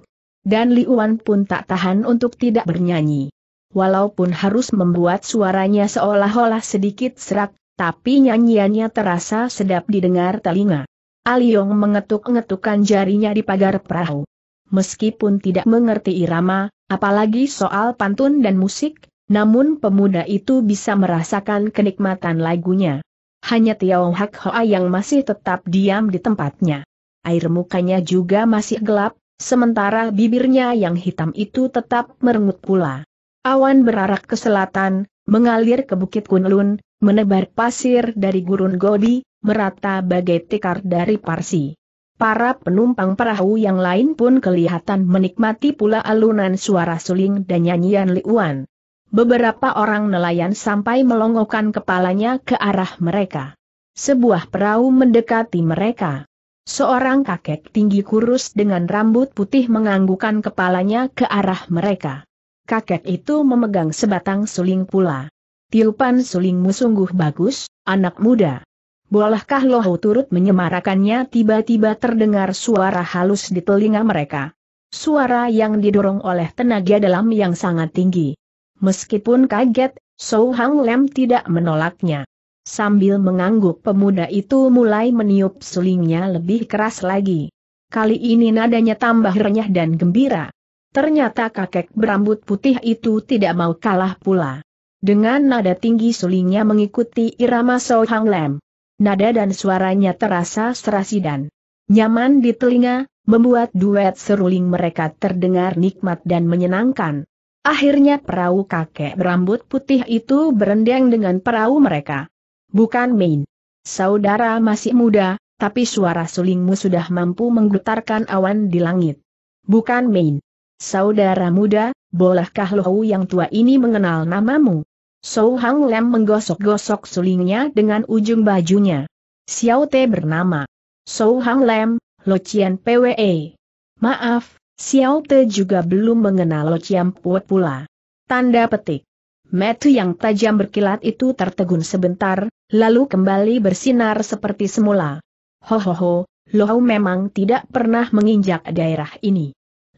Dan Liuan pun tak tahan untuk tidak bernyanyi. Walaupun harus membuat suaranya seolah-olah sedikit serak, tapi nyanyiannya terasa sedap didengar telinga. Aliong mengetuk ngetukkan jarinya di pagar perahu meskipun tidak mengerti irama, apalagi soal pantun dan musik, namun pemuda itu bisa merasakan kenikmatan lagunya. Hanya Tiao Hak Hoa yang masih tetap diam di tempatnya. Air mukanya juga masih gelap, sementara bibirnya yang hitam itu tetap merengut pula. Awan berarak ke selatan, mengalir ke Bukit Kunlun, menebar pasir dari gurun Gobi, merata bagai tikar dari Parsi. Para penumpang perahu yang lain pun kelihatan menikmati pula alunan suara suling dan nyanyian liuan. Beberapa orang nelayan sampai melongokkan kepalanya ke arah mereka. Sebuah perahu mendekati mereka. Seorang kakek tinggi kurus dengan rambut putih menganggukkan kepalanya ke arah mereka. Kakek itu memegang sebatang suling pula. Tiupan sulingmu sungguh bagus, anak muda. Bolehkah Lohu turut menyemarakannya tiba-tiba terdengar suara halus di telinga mereka. Suara yang didorong oleh tenaga dalam yang sangat tinggi. Meskipun kaget, Sou Hang Lem tidak menolaknya. Sambil mengangguk pemuda itu mulai meniup sulingnya lebih keras lagi. Kali ini nadanya tambah renyah dan gembira. Ternyata kakek berambut putih itu tidak mau kalah pula. Dengan nada tinggi sulingnya mengikuti irama Sou Hang Lem nada dan suaranya terasa serasi dan nyaman di telinga, membuat duet seruling mereka terdengar nikmat dan menyenangkan. Akhirnya perahu kakek berambut putih itu berendang dengan perahu mereka. Bukan main. Saudara masih muda, tapi suara sulingmu sudah mampu menggetarkan awan di langit. Bukan main. Saudara muda, bolehkah lohu yang tua ini mengenal namamu? Sou Hang Lem menggosok-gosok sulingnya dengan ujung bajunya. Xiao Te bernama. Sou Hang Lem, Lo Chien PWE. Maaf, Xiao Te juga belum mengenal Lo Chien Pwe pula. Tanda petik. Metu yang tajam berkilat itu tertegun sebentar, lalu kembali bersinar seperti semula. Ho ho Hohoho, Lohu memang tidak pernah menginjak daerah ini.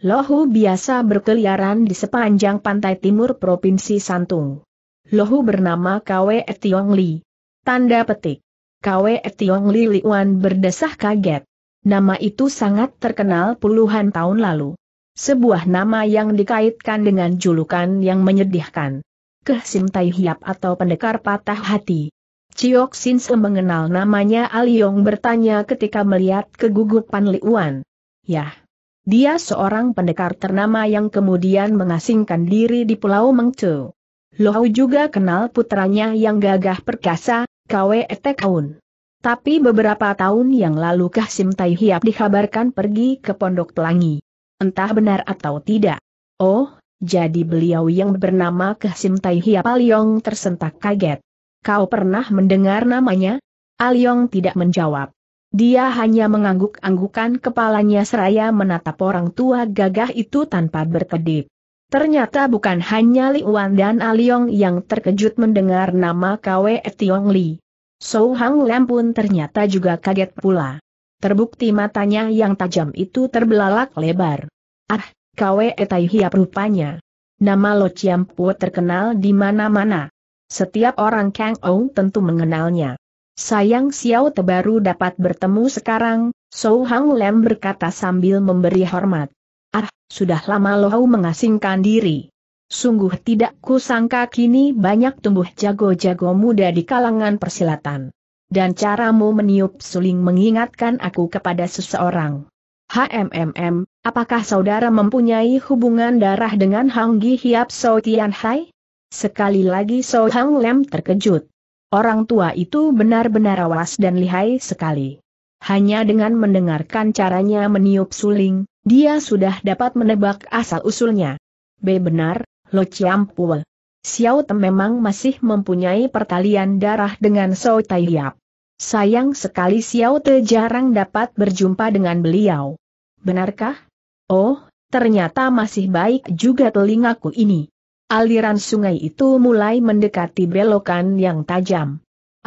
Lohu biasa berkeliaran di sepanjang pantai timur Provinsi Santung lohu bernama Kwe Tiong Li. Tanda petik. Kwe Tiong Li Liuan berdesah kaget. Nama itu sangat terkenal puluhan tahun lalu. Sebuah nama yang dikaitkan dengan julukan yang menyedihkan. Keh Sim Tai Hiap atau pendekar patah hati. Ciok Sin Se mengenal namanya Aliong bertanya ketika melihat kegugupan Liuan. Yah. Dia seorang pendekar ternama yang kemudian mengasingkan diri di Pulau Mengcu. Lohau juga kenal putranya yang gagah perkasa, Kwe Tekaun. Tapi beberapa tahun yang lalu Kasim Tai Hiap dikabarkan pergi ke Pondok Pelangi. Entah benar atau tidak. Oh, jadi beliau yang bernama Kasim Tai Hiap Aliong tersentak kaget. Kau pernah mendengar namanya? Aliong tidak menjawab. Dia hanya mengangguk-anggukan kepalanya seraya menatap orang tua gagah itu tanpa berkedip. Ternyata bukan hanya Li Wan dan Aliong yang terkejut mendengar nama Kwe Tiong Li. So Hang Lam pun ternyata juga kaget pula. Terbukti matanya yang tajam itu terbelalak lebar. Ah, Kwe Tai Hiap rupanya. Nama Lo Chiam Puo terkenal di mana-mana. Setiap orang Kang Ou tentu mengenalnya. Sayang Xiao Te baru dapat bertemu sekarang, So Hang Lam berkata sambil memberi hormat. Sudah lama Lohau mengasingkan diri. Sungguh tidak kusangka kini banyak tumbuh jago-jago muda di kalangan persilatan. Dan caramu meniup suling mengingatkan aku kepada seseorang. HMMM, apakah saudara mempunyai hubungan darah dengan Hang Gi Hiap So Tian Hai? Sekali lagi So Hang Lem terkejut. Orang tua itu benar-benar awas dan lihai sekali. Hanya dengan mendengarkan caranya meniup suling, dia sudah dapat menebak asal-usulnya. B. Benar, Lo Chiampul. Xiao Tem memang masih mempunyai pertalian darah dengan So Tai Yap. Sayang sekali Xiao Te jarang dapat berjumpa dengan beliau. Benarkah? Oh, ternyata masih baik juga telingaku ini. Aliran sungai itu mulai mendekati belokan yang tajam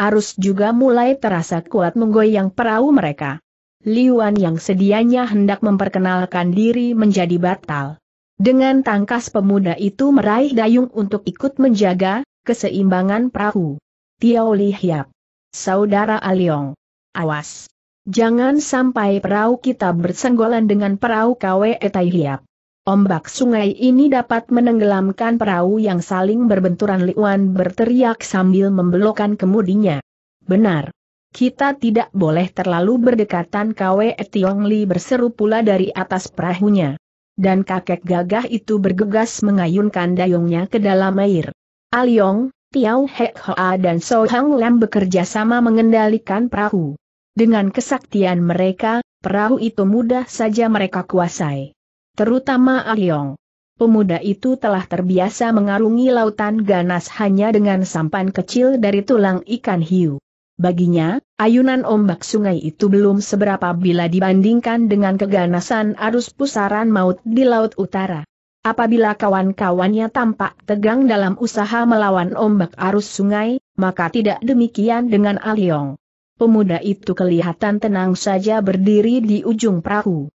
arus juga mulai terasa kuat menggoyang perahu mereka. Liuan yang sedianya hendak memperkenalkan diri menjadi batal. Dengan tangkas pemuda itu meraih dayung untuk ikut menjaga keseimbangan perahu. Tiao Li Hiap. Saudara Aliong. Awas! Jangan sampai perahu kita bersenggolan dengan perahu KWE Tai Hiap. Ombak sungai ini dapat menenggelamkan perahu yang saling berbenturan Liuan berteriak sambil membelokkan kemudinya. Benar. Kita tidak boleh terlalu berdekatan Kwe Li berseru pula dari atas perahunya. Dan kakek gagah itu bergegas mengayunkan dayungnya ke dalam air. Aliong, Tiao Hek Hoa dan So Hang Lam bekerja sama mengendalikan perahu. Dengan kesaktian mereka, perahu itu mudah saja mereka kuasai. Terutama Aliong. Pemuda itu telah terbiasa mengarungi lautan ganas hanya dengan sampan kecil dari tulang ikan hiu. Baginya, ayunan ombak sungai itu belum seberapa bila dibandingkan dengan keganasan arus pusaran maut di Laut Utara. Apabila kawan-kawannya tampak tegang dalam usaha melawan ombak arus sungai, maka tidak demikian dengan Aliong. Pemuda itu kelihatan tenang saja berdiri di ujung perahu.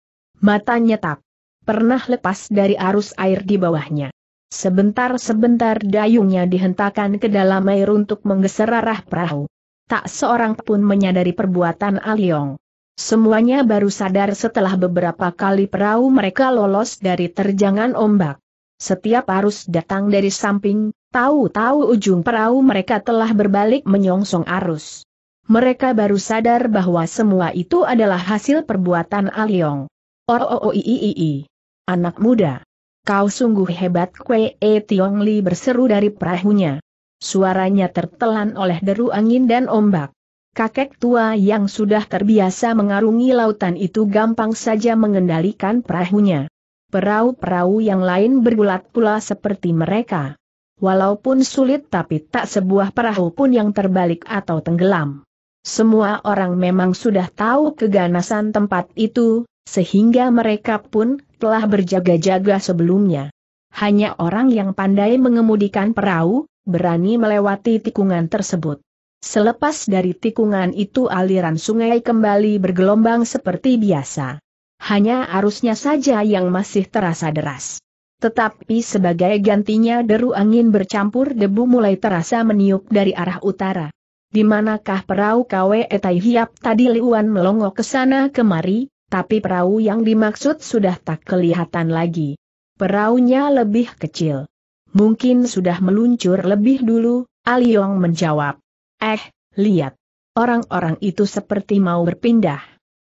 Matanya tak pernah lepas dari arus air di bawahnya. Sebentar-sebentar dayungnya dihentakkan ke dalam air untuk menggeser arah perahu. Tak seorang pun menyadari perbuatan Aliong. Semuanya baru sadar setelah beberapa kali perahu mereka lolos dari terjangan ombak. Setiap arus datang dari samping, tahu-tahu ujung perahu mereka telah berbalik menyongsong arus. Mereka baru sadar bahwa semua itu adalah hasil perbuatan Aliong. Orooiii. Oh, oh, oh, Anak muda. Kau sungguh hebat Kwe E Tiong Li berseru dari perahunya. Suaranya tertelan oleh deru angin dan ombak. Kakek tua yang sudah terbiasa mengarungi lautan itu gampang saja mengendalikan perahunya. Perahu-perahu yang lain bergulat pula seperti mereka. Walaupun sulit tapi tak sebuah perahu pun yang terbalik atau tenggelam. Semua orang memang sudah tahu keganasan tempat itu, sehingga mereka pun telah berjaga-jaga sebelumnya. Hanya orang yang pandai mengemudikan perahu, berani melewati tikungan tersebut. Selepas dari tikungan itu aliran sungai kembali bergelombang seperti biasa. Hanya arusnya saja yang masih terasa deras. Tetapi sebagai gantinya deru angin bercampur debu mulai terasa meniup dari arah utara. Di manakah perahu KW Etai Hiap tadi Liuan melongo ke sana kemari, tapi perahu yang dimaksud sudah tak kelihatan lagi. Perahunya lebih kecil. Mungkin sudah meluncur lebih dulu, Aliong menjawab. Eh, lihat. Orang-orang itu seperti mau berpindah.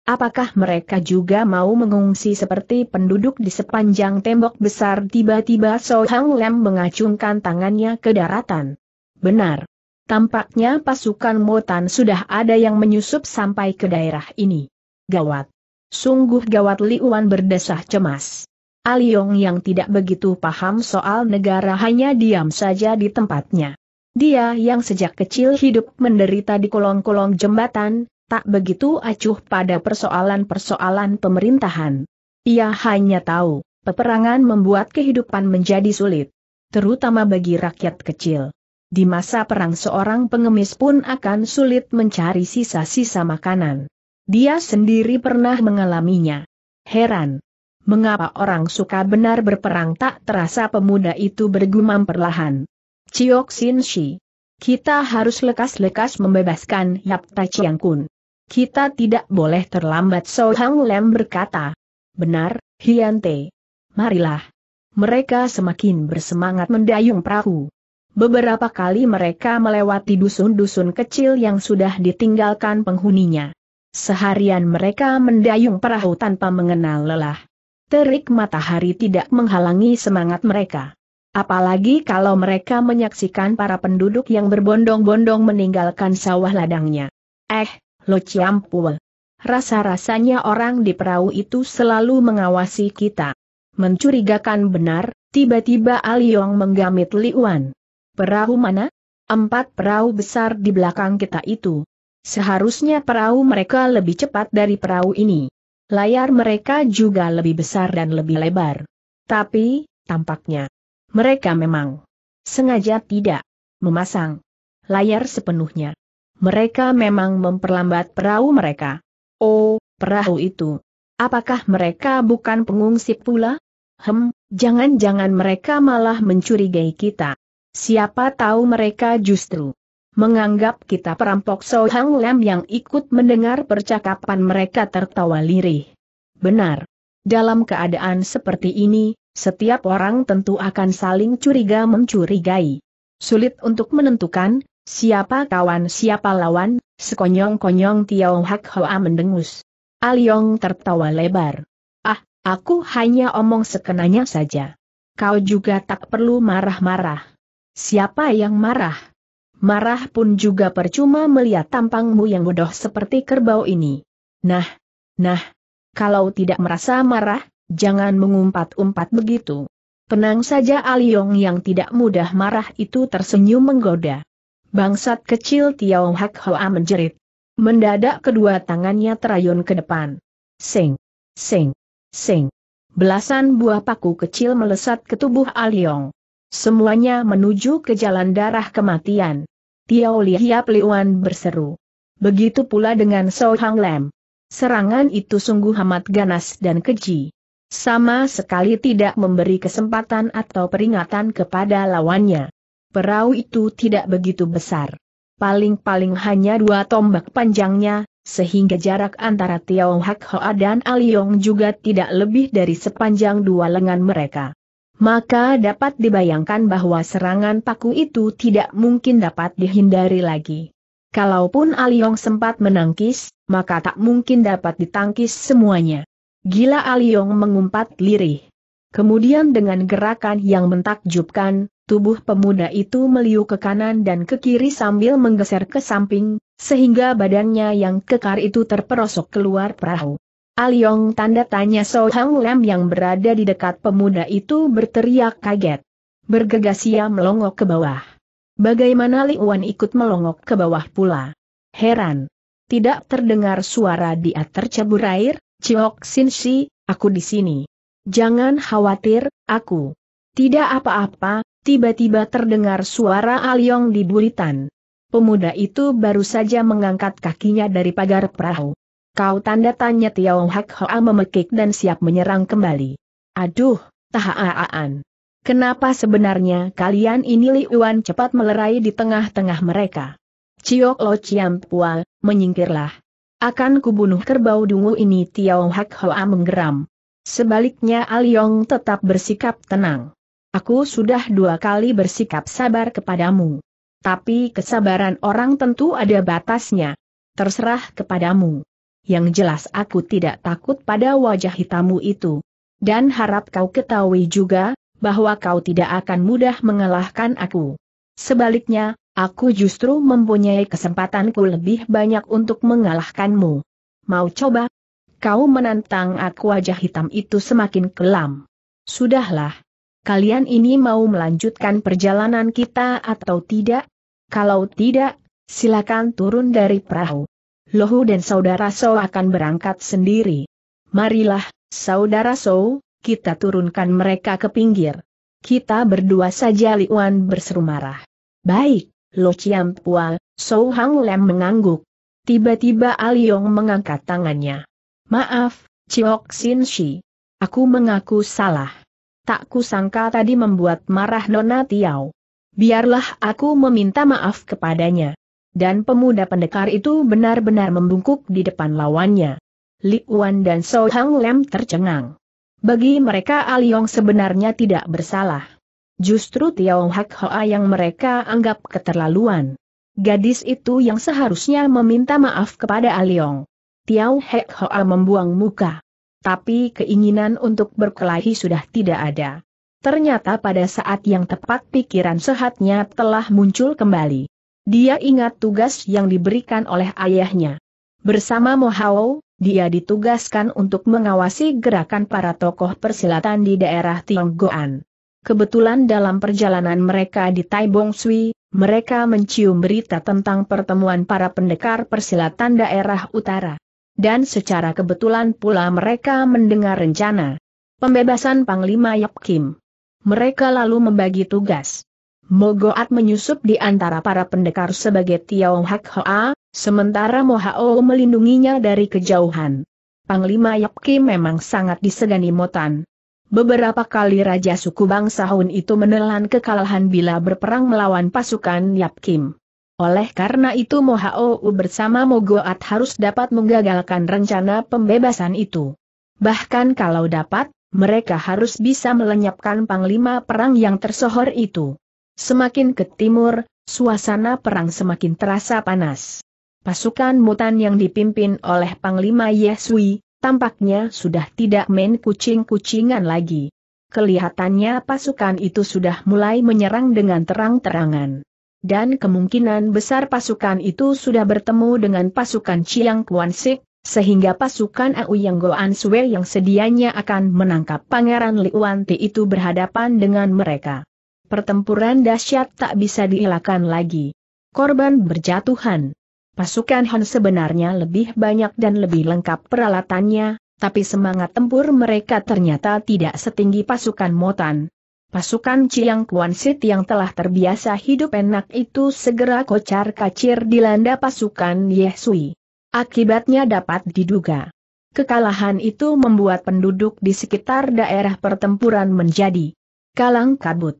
Apakah mereka juga mau mengungsi seperti penduduk di sepanjang tembok besar tiba-tiba So Hang Lem mengacungkan tangannya ke daratan? Benar. Tampaknya pasukan Motan sudah ada yang menyusup sampai ke daerah ini. Gawat. Sungguh gawat Liuan berdesah cemas. Aliong yang tidak begitu paham soal negara hanya diam saja di tempatnya. Dia yang sejak kecil hidup menderita di kolong-kolong jembatan, tak begitu acuh pada persoalan-persoalan pemerintahan. Ia hanya tahu, peperangan membuat kehidupan menjadi sulit, terutama bagi rakyat kecil. Di masa perang seorang pengemis pun akan sulit mencari sisa-sisa makanan. Dia sendiri pernah mengalaminya. Heran. Mengapa orang suka benar berperang tak terasa pemuda itu bergumam perlahan. Ciok Sin Shi. Kita harus lekas-lekas membebaskan Yap Ta Chiang Kun. Kita tidak boleh terlambat So Hang Lem berkata. Benar, Hian Te. Marilah. Mereka semakin bersemangat mendayung perahu. Beberapa kali mereka melewati dusun-dusun kecil yang sudah ditinggalkan penghuninya. Seharian mereka mendayung perahu tanpa mengenal lelah. Terik matahari tidak menghalangi semangat mereka. Apalagi kalau mereka menyaksikan para penduduk yang berbondong-bondong meninggalkan sawah ladangnya. Eh, lo ciampul. Rasa-rasanya orang di perahu itu selalu mengawasi kita. Mencurigakan benar, tiba-tiba Aliong menggamit Liuan. Perahu mana? Empat perahu besar di belakang kita itu. Seharusnya perahu mereka lebih cepat dari perahu ini. Layar mereka juga lebih besar dan lebih lebar. Tapi, tampaknya, mereka memang sengaja tidak memasang layar sepenuhnya. Mereka memang memperlambat perahu mereka. Oh, perahu itu. Apakah mereka bukan pengungsi pula? Hem, jangan-jangan mereka malah mencurigai kita. Siapa tahu mereka justru menganggap kita perampok So Hang Lam yang ikut mendengar percakapan mereka tertawa lirih. Benar. Dalam keadaan seperti ini, setiap orang tentu akan saling curiga mencurigai. Sulit untuk menentukan, siapa kawan siapa lawan, sekonyong-konyong Tiao Hak Hoa mendengus. Aliong tertawa lebar. Ah, aku hanya omong sekenanya saja. Kau juga tak perlu marah-marah. Siapa yang marah? Marah pun juga percuma melihat tampangmu yang bodoh seperti kerbau ini. Nah, nah, kalau tidak merasa marah, jangan mengumpat-umpat begitu. Tenang saja Aliong yang tidak mudah marah itu tersenyum menggoda. Bangsat kecil Tiao Hak Hoa menjerit. Mendadak kedua tangannya terayun ke depan. Sing, sing, sing. Belasan buah paku kecil melesat ke tubuh Aliong. Semuanya menuju ke jalan darah kematian. Tiao Lihiap Liuan berseru. Begitu pula dengan So Hang Lam. Serangan itu sungguh amat ganas dan keji. Sama sekali tidak memberi kesempatan atau peringatan kepada lawannya. Perahu itu tidak begitu besar. Paling-paling hanya dua tombak panjangnya, sehingga jarak antara Tiao Hak Hoa dan Aliong juga tidak lebih dari sepanjang dua lengan mereka maka dapat dibayangkan bahwa serangan paku itu tidak mungkin dapat dihindari lagi. Kalaupun Aliong sempat menangkis, maka tak mungkin dapat ditangkis semuanya. Gila Aliong mengumpat lirih. Kemudian dengan gerakan yang mentakjubkan, tubuh pemuda itu meliu ke kanan dan ke kiri sambil menggeser ke samping, sehingga badannya yang kekar itu terperosok keluar perahu. Aliong tanda tanya So Hang Lam yang berada di dekat pemuda itu berteriak kaget. Bergegas ia melongok ke bawah. Bagaimana Li Wan ikut melongok ke bawah pula? Heran. Tidak terdengar suara dia tercebur air, Ciok Sin Si, aku di sini. Jangan khawatir, aku. Tidak apa-apa, tiba-tiba terdengar suara Aliong di buritan. Pemuda itu baru saja mengangkat kakinya dari pagar perahu. Kau tanda tanya Tiao Hak Hoa memekik dan siap menyerang kembali. Aduh, tahaaan. Kenapa sebenarnya kalian ini Liuan cepat melerai di tengah-tengah mereka? Ciok Lo Chiam Pua, menyingkirlah. Akan kubunuh kerbau dungu ini Tiao Hak Hoa menggeram. Sebaliknya Aliong tetap bersikap tenang. Aku sudah dua kali bersikap sabar kepadamu. Tapi kesabaran orang tentu ada batasnya. Terserah kepadamu yang jelas aku tidak takut pada wajah hitammu itu. Dan harap kau ketahui juga, bahwa kau tidak akan mudah mengalahkan aku. Sebaliknya, aku justru mempunyai kesempatanku lebih banyak untuk mengalahkanmu. Mau coba? Kau menantang aku wajah hitam itu semakin kelam. Sudahlah. Kalian ini mau melanjutkan perjalanan kita atau tidak? Kalau tidak, silakan turun dari perahu. Lohu dan saudara So akan berangkat sendiri. Marilah, saudara So, kita turunkan mereka ke pinggir. Kita berdua saja Liuan berseru marah. Baik, Lo Chiam Pua, So Hang Lem mengangguk. Tiba-tiba Aliong mengangkat tangannya. Maaf, Chiok Sin Shi. Aku mengaku salah. Tak kusangka tadi membuat marah Nona Tiao. Biarlah aku meminta maaf kepadanya dan pemuda pendekar itu benar-benar membungkuk di depan lawannya. Li Wan dan So Hang Lem tercengang. Bagi mereka Aliong sebenarnya tidak bersalah. Justru Tiao Hak Hoa yang mereka anggap keterlaluan. Gadis itu yang seharusnya meminta maaf kepada Aliong. Tiao Hak Hoa membuang muka. Tapi keinginan untuk berkelahi sudah tidak ada. Ternyata pada saat yang tepat pikiran sehatnya telah muncul kembali. Dia ingat tugas yang diberikan oleh ayahnya. Bersama Mohao, dia ditugaskan untuk mengawasi gerakan para tokoh persilatan di daerah Tionggoan. Kebetulan dalam perjalanan mereka di Taibong Sui, mereka mencium berita tentang pertemuan para pendekar persilatan daerah utara. Dan secara kebetulan pula mereka mendengar rencana pembebasan Panglima Yap Kim. Mereka lalu membagi tugas. Mogoat menyusup di antara para pendekar sebagai Tiao Hak Hoa, sementara Mohao melindunginya dari kejauhan. Panglima Yap Kim memang sangat disegani Motan. Beberapa kali Raja suku bangsa Hun itu menelan kekalahan bila berperang melawan pasukan Yap Kim. Oleh karena itu Mohao bersama Mogoat harus dapat menggagalkan rencana pembebasan itu. Bahkan kalau dapat, mereka harus bisa melenyapkan panglima perang yang tersohor itu. Semakin ke timur, suasana perang semakin terasa panas. Pasukan mutan yang dipimpin oleh Panglima Yesui, tampaknya sudah tidak main kucing-kucingan lagi. Kelihatannya pasukan itu sudah mulai menyerang dengan terang-terangan. Dan kemungkinan besar pasukan itu sudah bertemu dengan pasukan Chiang Kuan Sik, sehingga pasukan Au Yang Goan Sue yang sedianya akan menangkap Pangeran Liuanti Ti itu berhadapan dengan mereka pertempuran dahsyat tak bisa dielakkan lagi. Korban berjatuhan. Pasukan Han sebenarnya lebih banyak dan lebih lengkap peralatannya, tapi semangat tempur mereka ternyata tidak setinggi pasukan Motan. Pasukan Chiang Kuan Sit yang telah terbiasa hidup enak itu segera kocar-kacir dilanda pasukan Yesui. Akibatnya dapat diduga. Kekalahan itu membuat penduduk di sekitar daerah pertempuran menjadi kalang kabut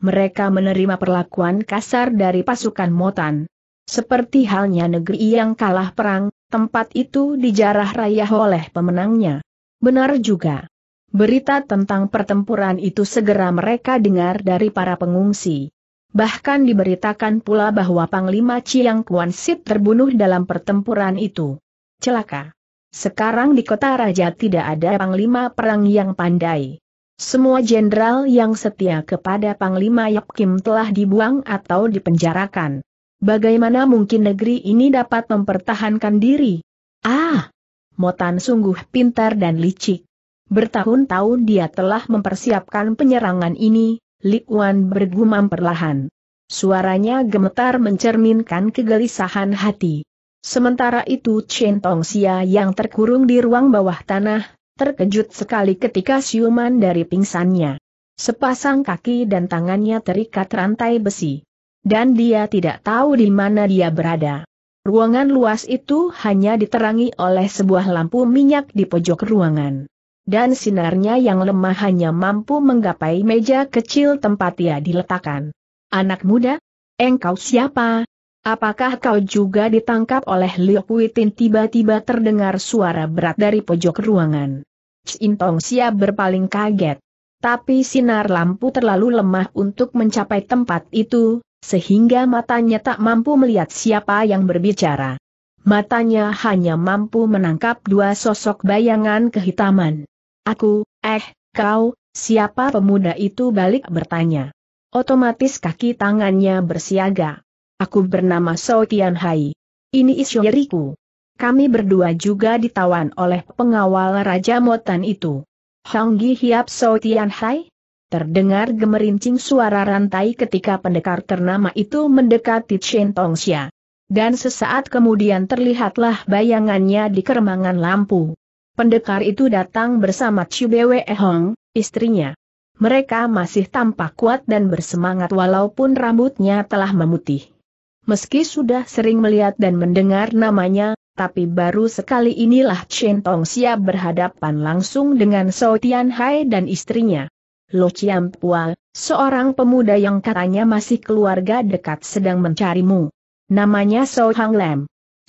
mereka menerima perlakuan kasar dari pasukan Motan. Seperti halnya negeri yang kalah perang, tempat itu dijarah raya oleh pemenangnya. Benar juga. Berita tentang pertempuran itu segera mereka dengar dari para pengungsi. Bahkan diberitakan pula bahwa Panglima Chiang Kuan Sit terbunuh dalam pertempuran itu. Celaka. Sekarang di kota raja tidak ada panglima perang yang pandai. Semua jenderal yang setia kepada Panglima Yap Kim telah dibuang atau dipenjarakan. Bagaimana mungkin negeri ini dapat mempertahankan diri? Ah! Motan sungguh pintar dan licik. Bertahun-tahun dia telah mempersiapkan penyerangan ini, Li Wan bergumam perlahan. Suaranya gemetar mencerminkan kegelisahan hati. Sementara itu Chen Tongxia yang terkurung di ruang bawah tanah, terkejut sekali ketika siuman dari pingsannya. Sepasang kaki dan tangannya terikat rantai besi. Dan dia tidak tahu di mana dia berada. Ruangan luas itu hanya diterangi oleh sebuah lampu minyak di pojok ruangan. Dan sinarnya yang lemah hanya mampu menggapai meja kecil tempat ia diletakkan. Anak muda? Engkau siapa? Apakah kau juga ditangkap oleh Liu Kuitin tiba-tiba terdengar suara berat dari pojok ruangan? Sintong Sia berpaling kaget. Tapi sinar lampu terlalu lemah untuk mencapai tempat itu, sehingga matanya tak mampu melihat siapa yang berbicara. Matanya hanya mampu menangkap dua sosok bayangan kehitaman. Aku, eh, kau, siapa pemuda itu balik bertanya. Otomatis kaki tangannya bersiaga. Aku bernama Sotian Hai. Ini isyuriku. Kami berdua juga ditawan oleh pengawal Raja Motan itu. Gi Hiap So Tian Hai? Terdengar gemerincing suara rantai ketika pendekar ternama itu mendekati Chen Xia. Dan sesaat kemudian terlihatlah bayangannya di keremangan lampu. Pendekar itu datang bersama Chibewe Hong, istrinya. Mereka masih tampak kuat dan bersemangat walaupun rambutnya telah memutih. Meski sudah sering melihat dan mendengar namanya, tapi baru sekali inilah Chen Tong Xia berhadapan langsung dengan Sao Tian Hai dan istrinya. Lo Chiam Pua, seorang pemuda yang katanya masih keluarga dekat sedang mencarimu. Namanya Sao Hang Lam.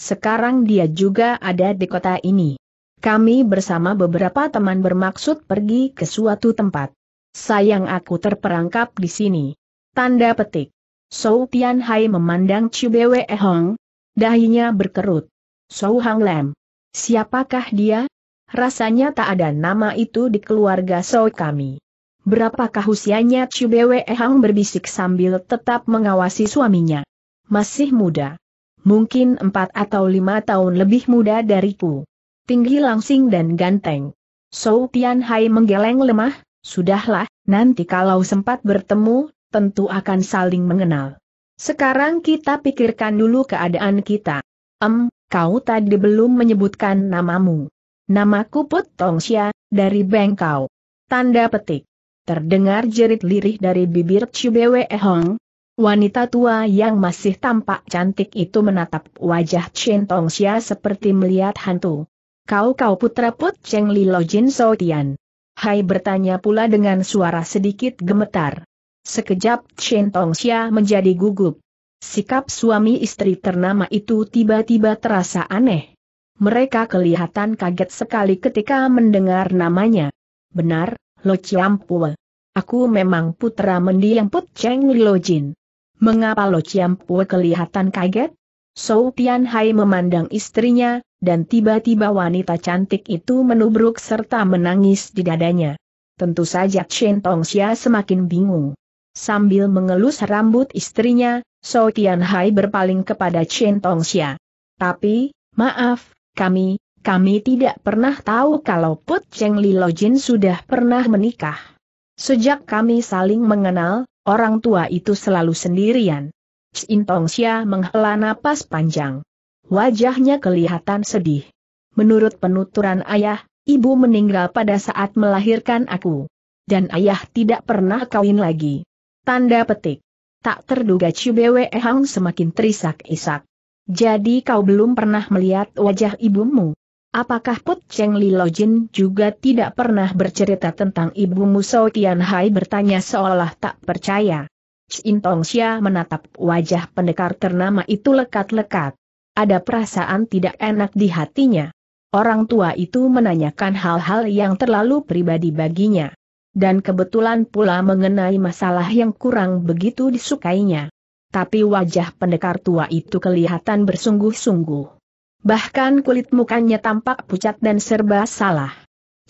Sekarang dia juga ada di kota ini. Kami bersama beberapa teman bermaksud pergi ke suatu tempat. Sayang aku terperangkap di sini. Tanda petik. Sou Tian Hai memandang Bwe Hong. Dahinya berkerut. Sou Hang Lam. Siapakah dia? Rasanya tak ada nama itu di keluarga Sou kami. Berapakah usianya Chu Bwe Hang berbisik sambil tetap mengawasi suaminya. Masih muda. Mungkin empat atau lima tahun lebih muda dariku. Tinggi langsing dan ganteng. Shou Tian Hai menggeleng lemah, sudahlah, nanti kalau sempat bertemu, tentu akan saling mengenal. Sekarang kita pikirkan dulu keadaan kita. Em, kau tadi belum menyebutkan namamu. Namaku Put Tong Xia dari Bengkau. Tanda petik. Terdengar jerit lirih dari bibir Chubewe Hong. Wanita tua yang masih tampak cantik itu menatap wajah Chen Tong Xia seperti melihat hantu. Kau-kau putra Put Cheng Li Jin So Tian. Hai bertanya pula dengan suara sedikit gemetar. Sekejap Chen Tong Xia menjadi gugup. Sikap suami istri ternama itu tiba-tiba terasa aneh. Mereka kelihatan kaget sekali ketika mendengar namanya. Benar, Lo Chiampue. Aku memang putra mendiang Put Cheng Lo Jin. Mengapa Lo Chiampue kelihatan kaget? Sou Tian Hai memandang istrinya, dan tiba-tiba wanita cantik itu menubruk serta menangis di dadanya. Tentu saja Chen Tongxia semakin bingung. Sambil mengelus rambut istrinya, So Tian Hai berpaling kepada Chen Tongxia. Tapi, maaf, kami, kami tidak pernah tahu kalau Put Cheng Li Lo Jin sudah pernah menikah. Sejak kami saling mengenal, orang tua itu selalu sendirian. Chen Xia menghela napas panjang. Wajahnya kelihatan sedih. Menurut penuturan ayah, ibu meninggal pada saat melahirkan aku. Dan ayah tidak pernah kawin lagi. Tanda petik tak terduga Cibewe Hang semakin terisak-isak. Jadi kau belum pernah melihat wajah ibumu? Apakah Put Cheng Li Jin juga tidak pernah bercerita tentang ibumu So Tian Hai bertanya seolah tak percaya. Cin Tong Xia menatap wajah pendekar ternama itu lekat-lekat. Ada perasaan tidak enak di hatinya. Orang tua itu menanyakan hal-hal yang terlalu pribadi baginya dan kebetulan pula mengenai masalah yang kurang begitu disukainya. Tapi wajah pendekar tua itu kelihatan bersungguh-sungguh. Bahkan kulit mukanya tampak pucat dan serba salah.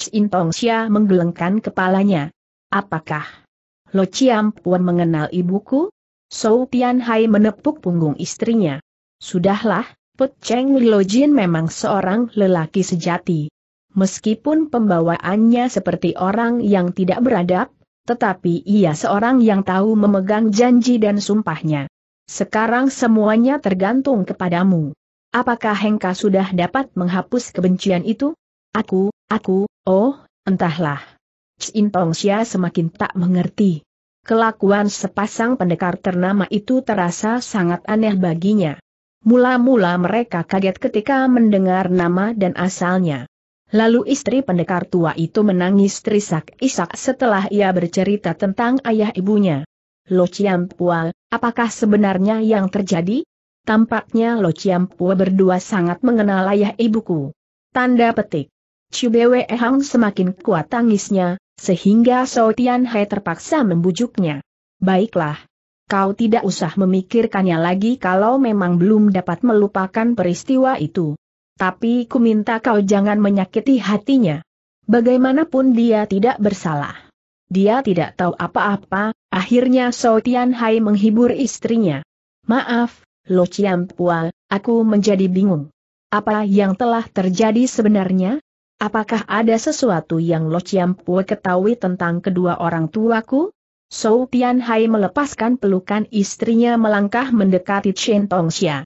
Cintong Xia menggelengkan kepalanya. Apakah Lo Chiam Puan mengenal ibuku? Sou Tian Hai menepuk punggung istrinya. Sudahlah, Put Cheng Lilo Jin memang seorang lelaki sejati meskipun pembawaannya seperti orang yang tidak beradab, tetapi ia seorang yang tahu memegang janji dan sumpahnya. Sekarang semuanya tergantung kepadamu. Apakah Hengka sudah dapat menghapus kebencian itu? Aku, aku, oh, entahlah. Xin Tong semakin tak mengerti. Kelakuan sepasang pendekar ternama itu terasa sangat aneh baginya. Mula-mula mereka kaget ketika mendengar nama dan asalnya. Lalu istri pendekar tua itu menangis terisak-isak setelah ia bercerita tentang ayah ibunya. Lo Pua, apakah sebenarnya yang terjadi? Tampaknya Lo Pua berdua sangat mengenal ayah ibuku. Tanda petik. Chubewe Hang semakin kuat tangisnya, sehingga So Tian Hai terpaksa membujuknya. Baiklah. Kau tidak usah memikirkannya lagi kalau memang belum dapat melupakan peristiwa itu tapi ku minta kau jangan menyakiti hatinya. Bagaimanapun dia tidak bersalah. Dia tidak tahu apa-apa, akhirnya So Tian Hai menghibur istrinya. Maaf, Lo Chiam Pua, aku menjadi bingung. Apa yang telah terjadi sebenarnya? Apakah ada sesuatu yang Lo Chiam Pua ketahui tentang kedua orang tuaku? So Tian Hai melepaskan pelukan istrinya melangkah mendekati Chen Tongxia.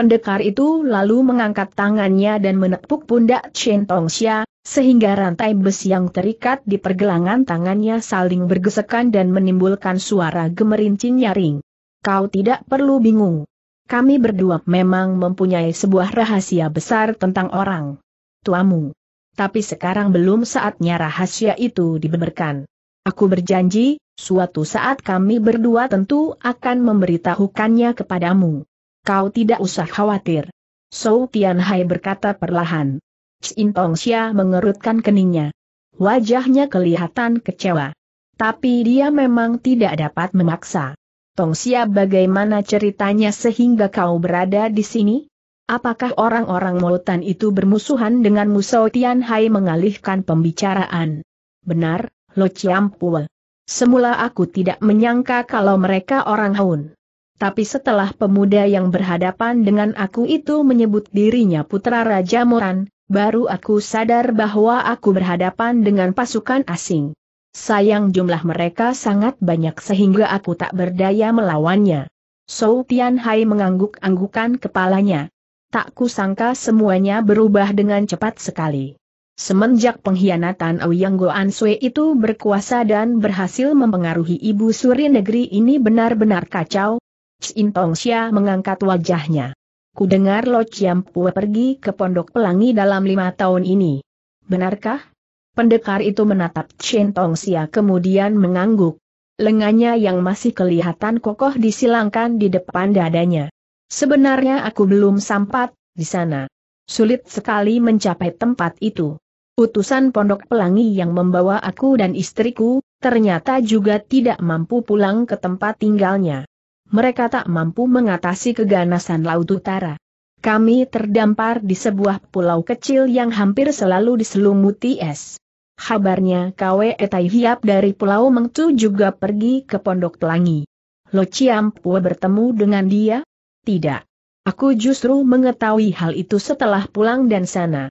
Pendekar itu lalu mengangkat tangannya dan menepuk pundak Chen Tongxia, sehingga rantai besi yang terikat di pergelangan tangannya saling bergesekan dan menimbulkan suara gemerincing nyaring. Kau tidak perlu bingung. Kami berdua memang mempunyai sebuah rahasia besar tentang orang tuamu. Tapi sekarang belum saatnya rahasia itu dibeberkan. Aku berjanji, suatu saat kami berdua tentu akan memberitahukannya kepadamu. Kau tidak usah khawatir. Sou Tianhai berkata perlahan. Cin Tong Xia mengerutkan keningnya. Wajahnya kelihatan kecewa. Tapi dia memang tidak dapat memaksa. Tong Xia bagaimana ceritanya sehingga kau berada di sini? Apakah orang-orang Molutan itu bermusuhan dengan Musou Tian Hai mengalihkan pembicaraan? Benar, Lo Chiam Semula aku tidak menyangka kalau mereka orang Hun. Tapi setelah pemuda yang berhadapan dengan aku itu menyebut dirinya putra Raja Moran, baru aku sadar bahwa aku berhadapan dengan pasukan asing. Sayang jumlah mereka sangat banyak sehingga aku tak berdaya melawannya. Sou Tian Hai mengangguk-anggukan kepalanya. Tak kusangka semuanya berubah dengan cepat sekali. Semenjak pengkhianatan Ouyang Goan Sui itu berkuasa dan berhasil mempengaruhi ibu suri negeri ini benar-benar kacau, Tong Xia mengangkat wajahnya. Ku dengar Lo Chiam Pue pergi ke Pondok Pelangi dalam lima tahun ini. Benarkah? Pendekar itu menatap Tong Xia kemudian mengangguk. Lengannya yang masih kelihatan kokoh disilangkan di depan dadanya. Sebenarnya aku belum sempat di sana. Sulit sekali mencapai tempat itu. Utusan Pondok Pelangi yang membawa aku dan istriku, ternyata juga tidak mampu pulang ke tempat tinggalnya mereka tak mampu mengatasi keganasan Laut Utara. Kami terdampar di sebuah pulau kecil yang hampir selalu diselumuti es. Kabarnya Kwe Tai Hiap dari Pulau Mengtu juga pergi ke Pondok Pelangi. Lo Ciampua bertemu dengan dia? Tidak. Aku justru mengetahui hal itu setelah pulang dan sana.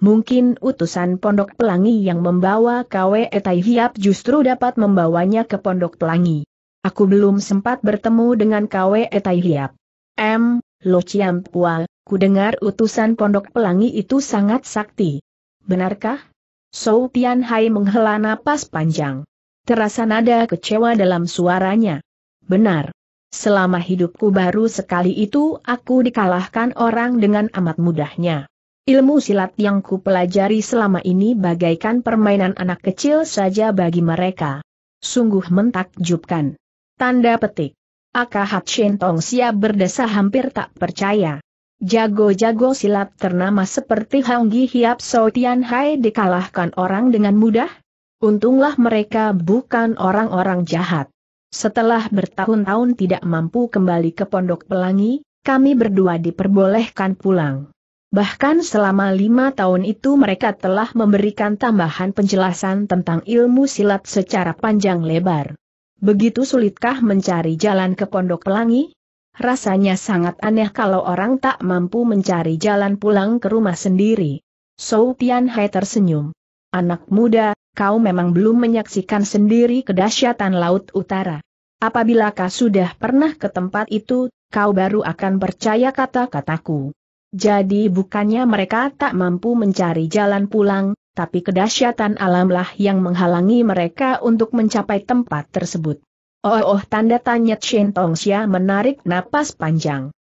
Mungkin utusan Pondok Pelangi yang membawa Kwe Tai Hiap justru dapat membawanya ke Pondok Pelangi. Aku belum sempat bertemu dengan kwe Tai Hiap. M. Lo Chiam Pua, ku dengar utusan pondok pelangi itu sangat sakti. Benarkah? Sou Tian Hai menghela napas panjang. Terasa nada kecewa dalam suaranya. Benar. Selama hidupku baru sekali itu aku dikalahkan orang dengan amat mudahnya. Ilmu silat yang ku pelajari selama ini bagaikan permainan anak kecil saja bagi mereka. Sungguh mentakjubkan. Tanda petik. Akahat Tong siap berdesa hampir tak percaya. Jago-jago silat ternama seperti Hanggi Hiap So Tian Hai dikalahkan orang dengan mudah? Untunglah mereka bukan orang-orang jahat. Setelah bertahun-tahun tidak mampu kembali ke Pondok Pelangi, kami berdua diperbolehkan pulang. Bahkan selama lima tahun itu mereka telah memberikan tambahan penjelasan tentang ilmu silat secara panjang lebar. Begitu sulitkah mencari jalan ke Pondok Pelangi? Rasanya sangat aneh kalau orang tak mampu mencari jalan pulang ke rumah sendiri. Sou Tian Hai tersenyum. Anak muda, kau memang belum menyaksikan sendiri kedahsyatan Laut Utara. Apabila kau sudah pernah ke tempat itu, kau baru akan percaya kata-kataku. Jadi bukannya mereka tak mampu mencari jalan pulang, tapi kedahsyatan alamlah yang menghalangi mereka untuk mencapai tempat tersebut. Oh oh tanda tanya Chen Tongxia menarik napas panjang.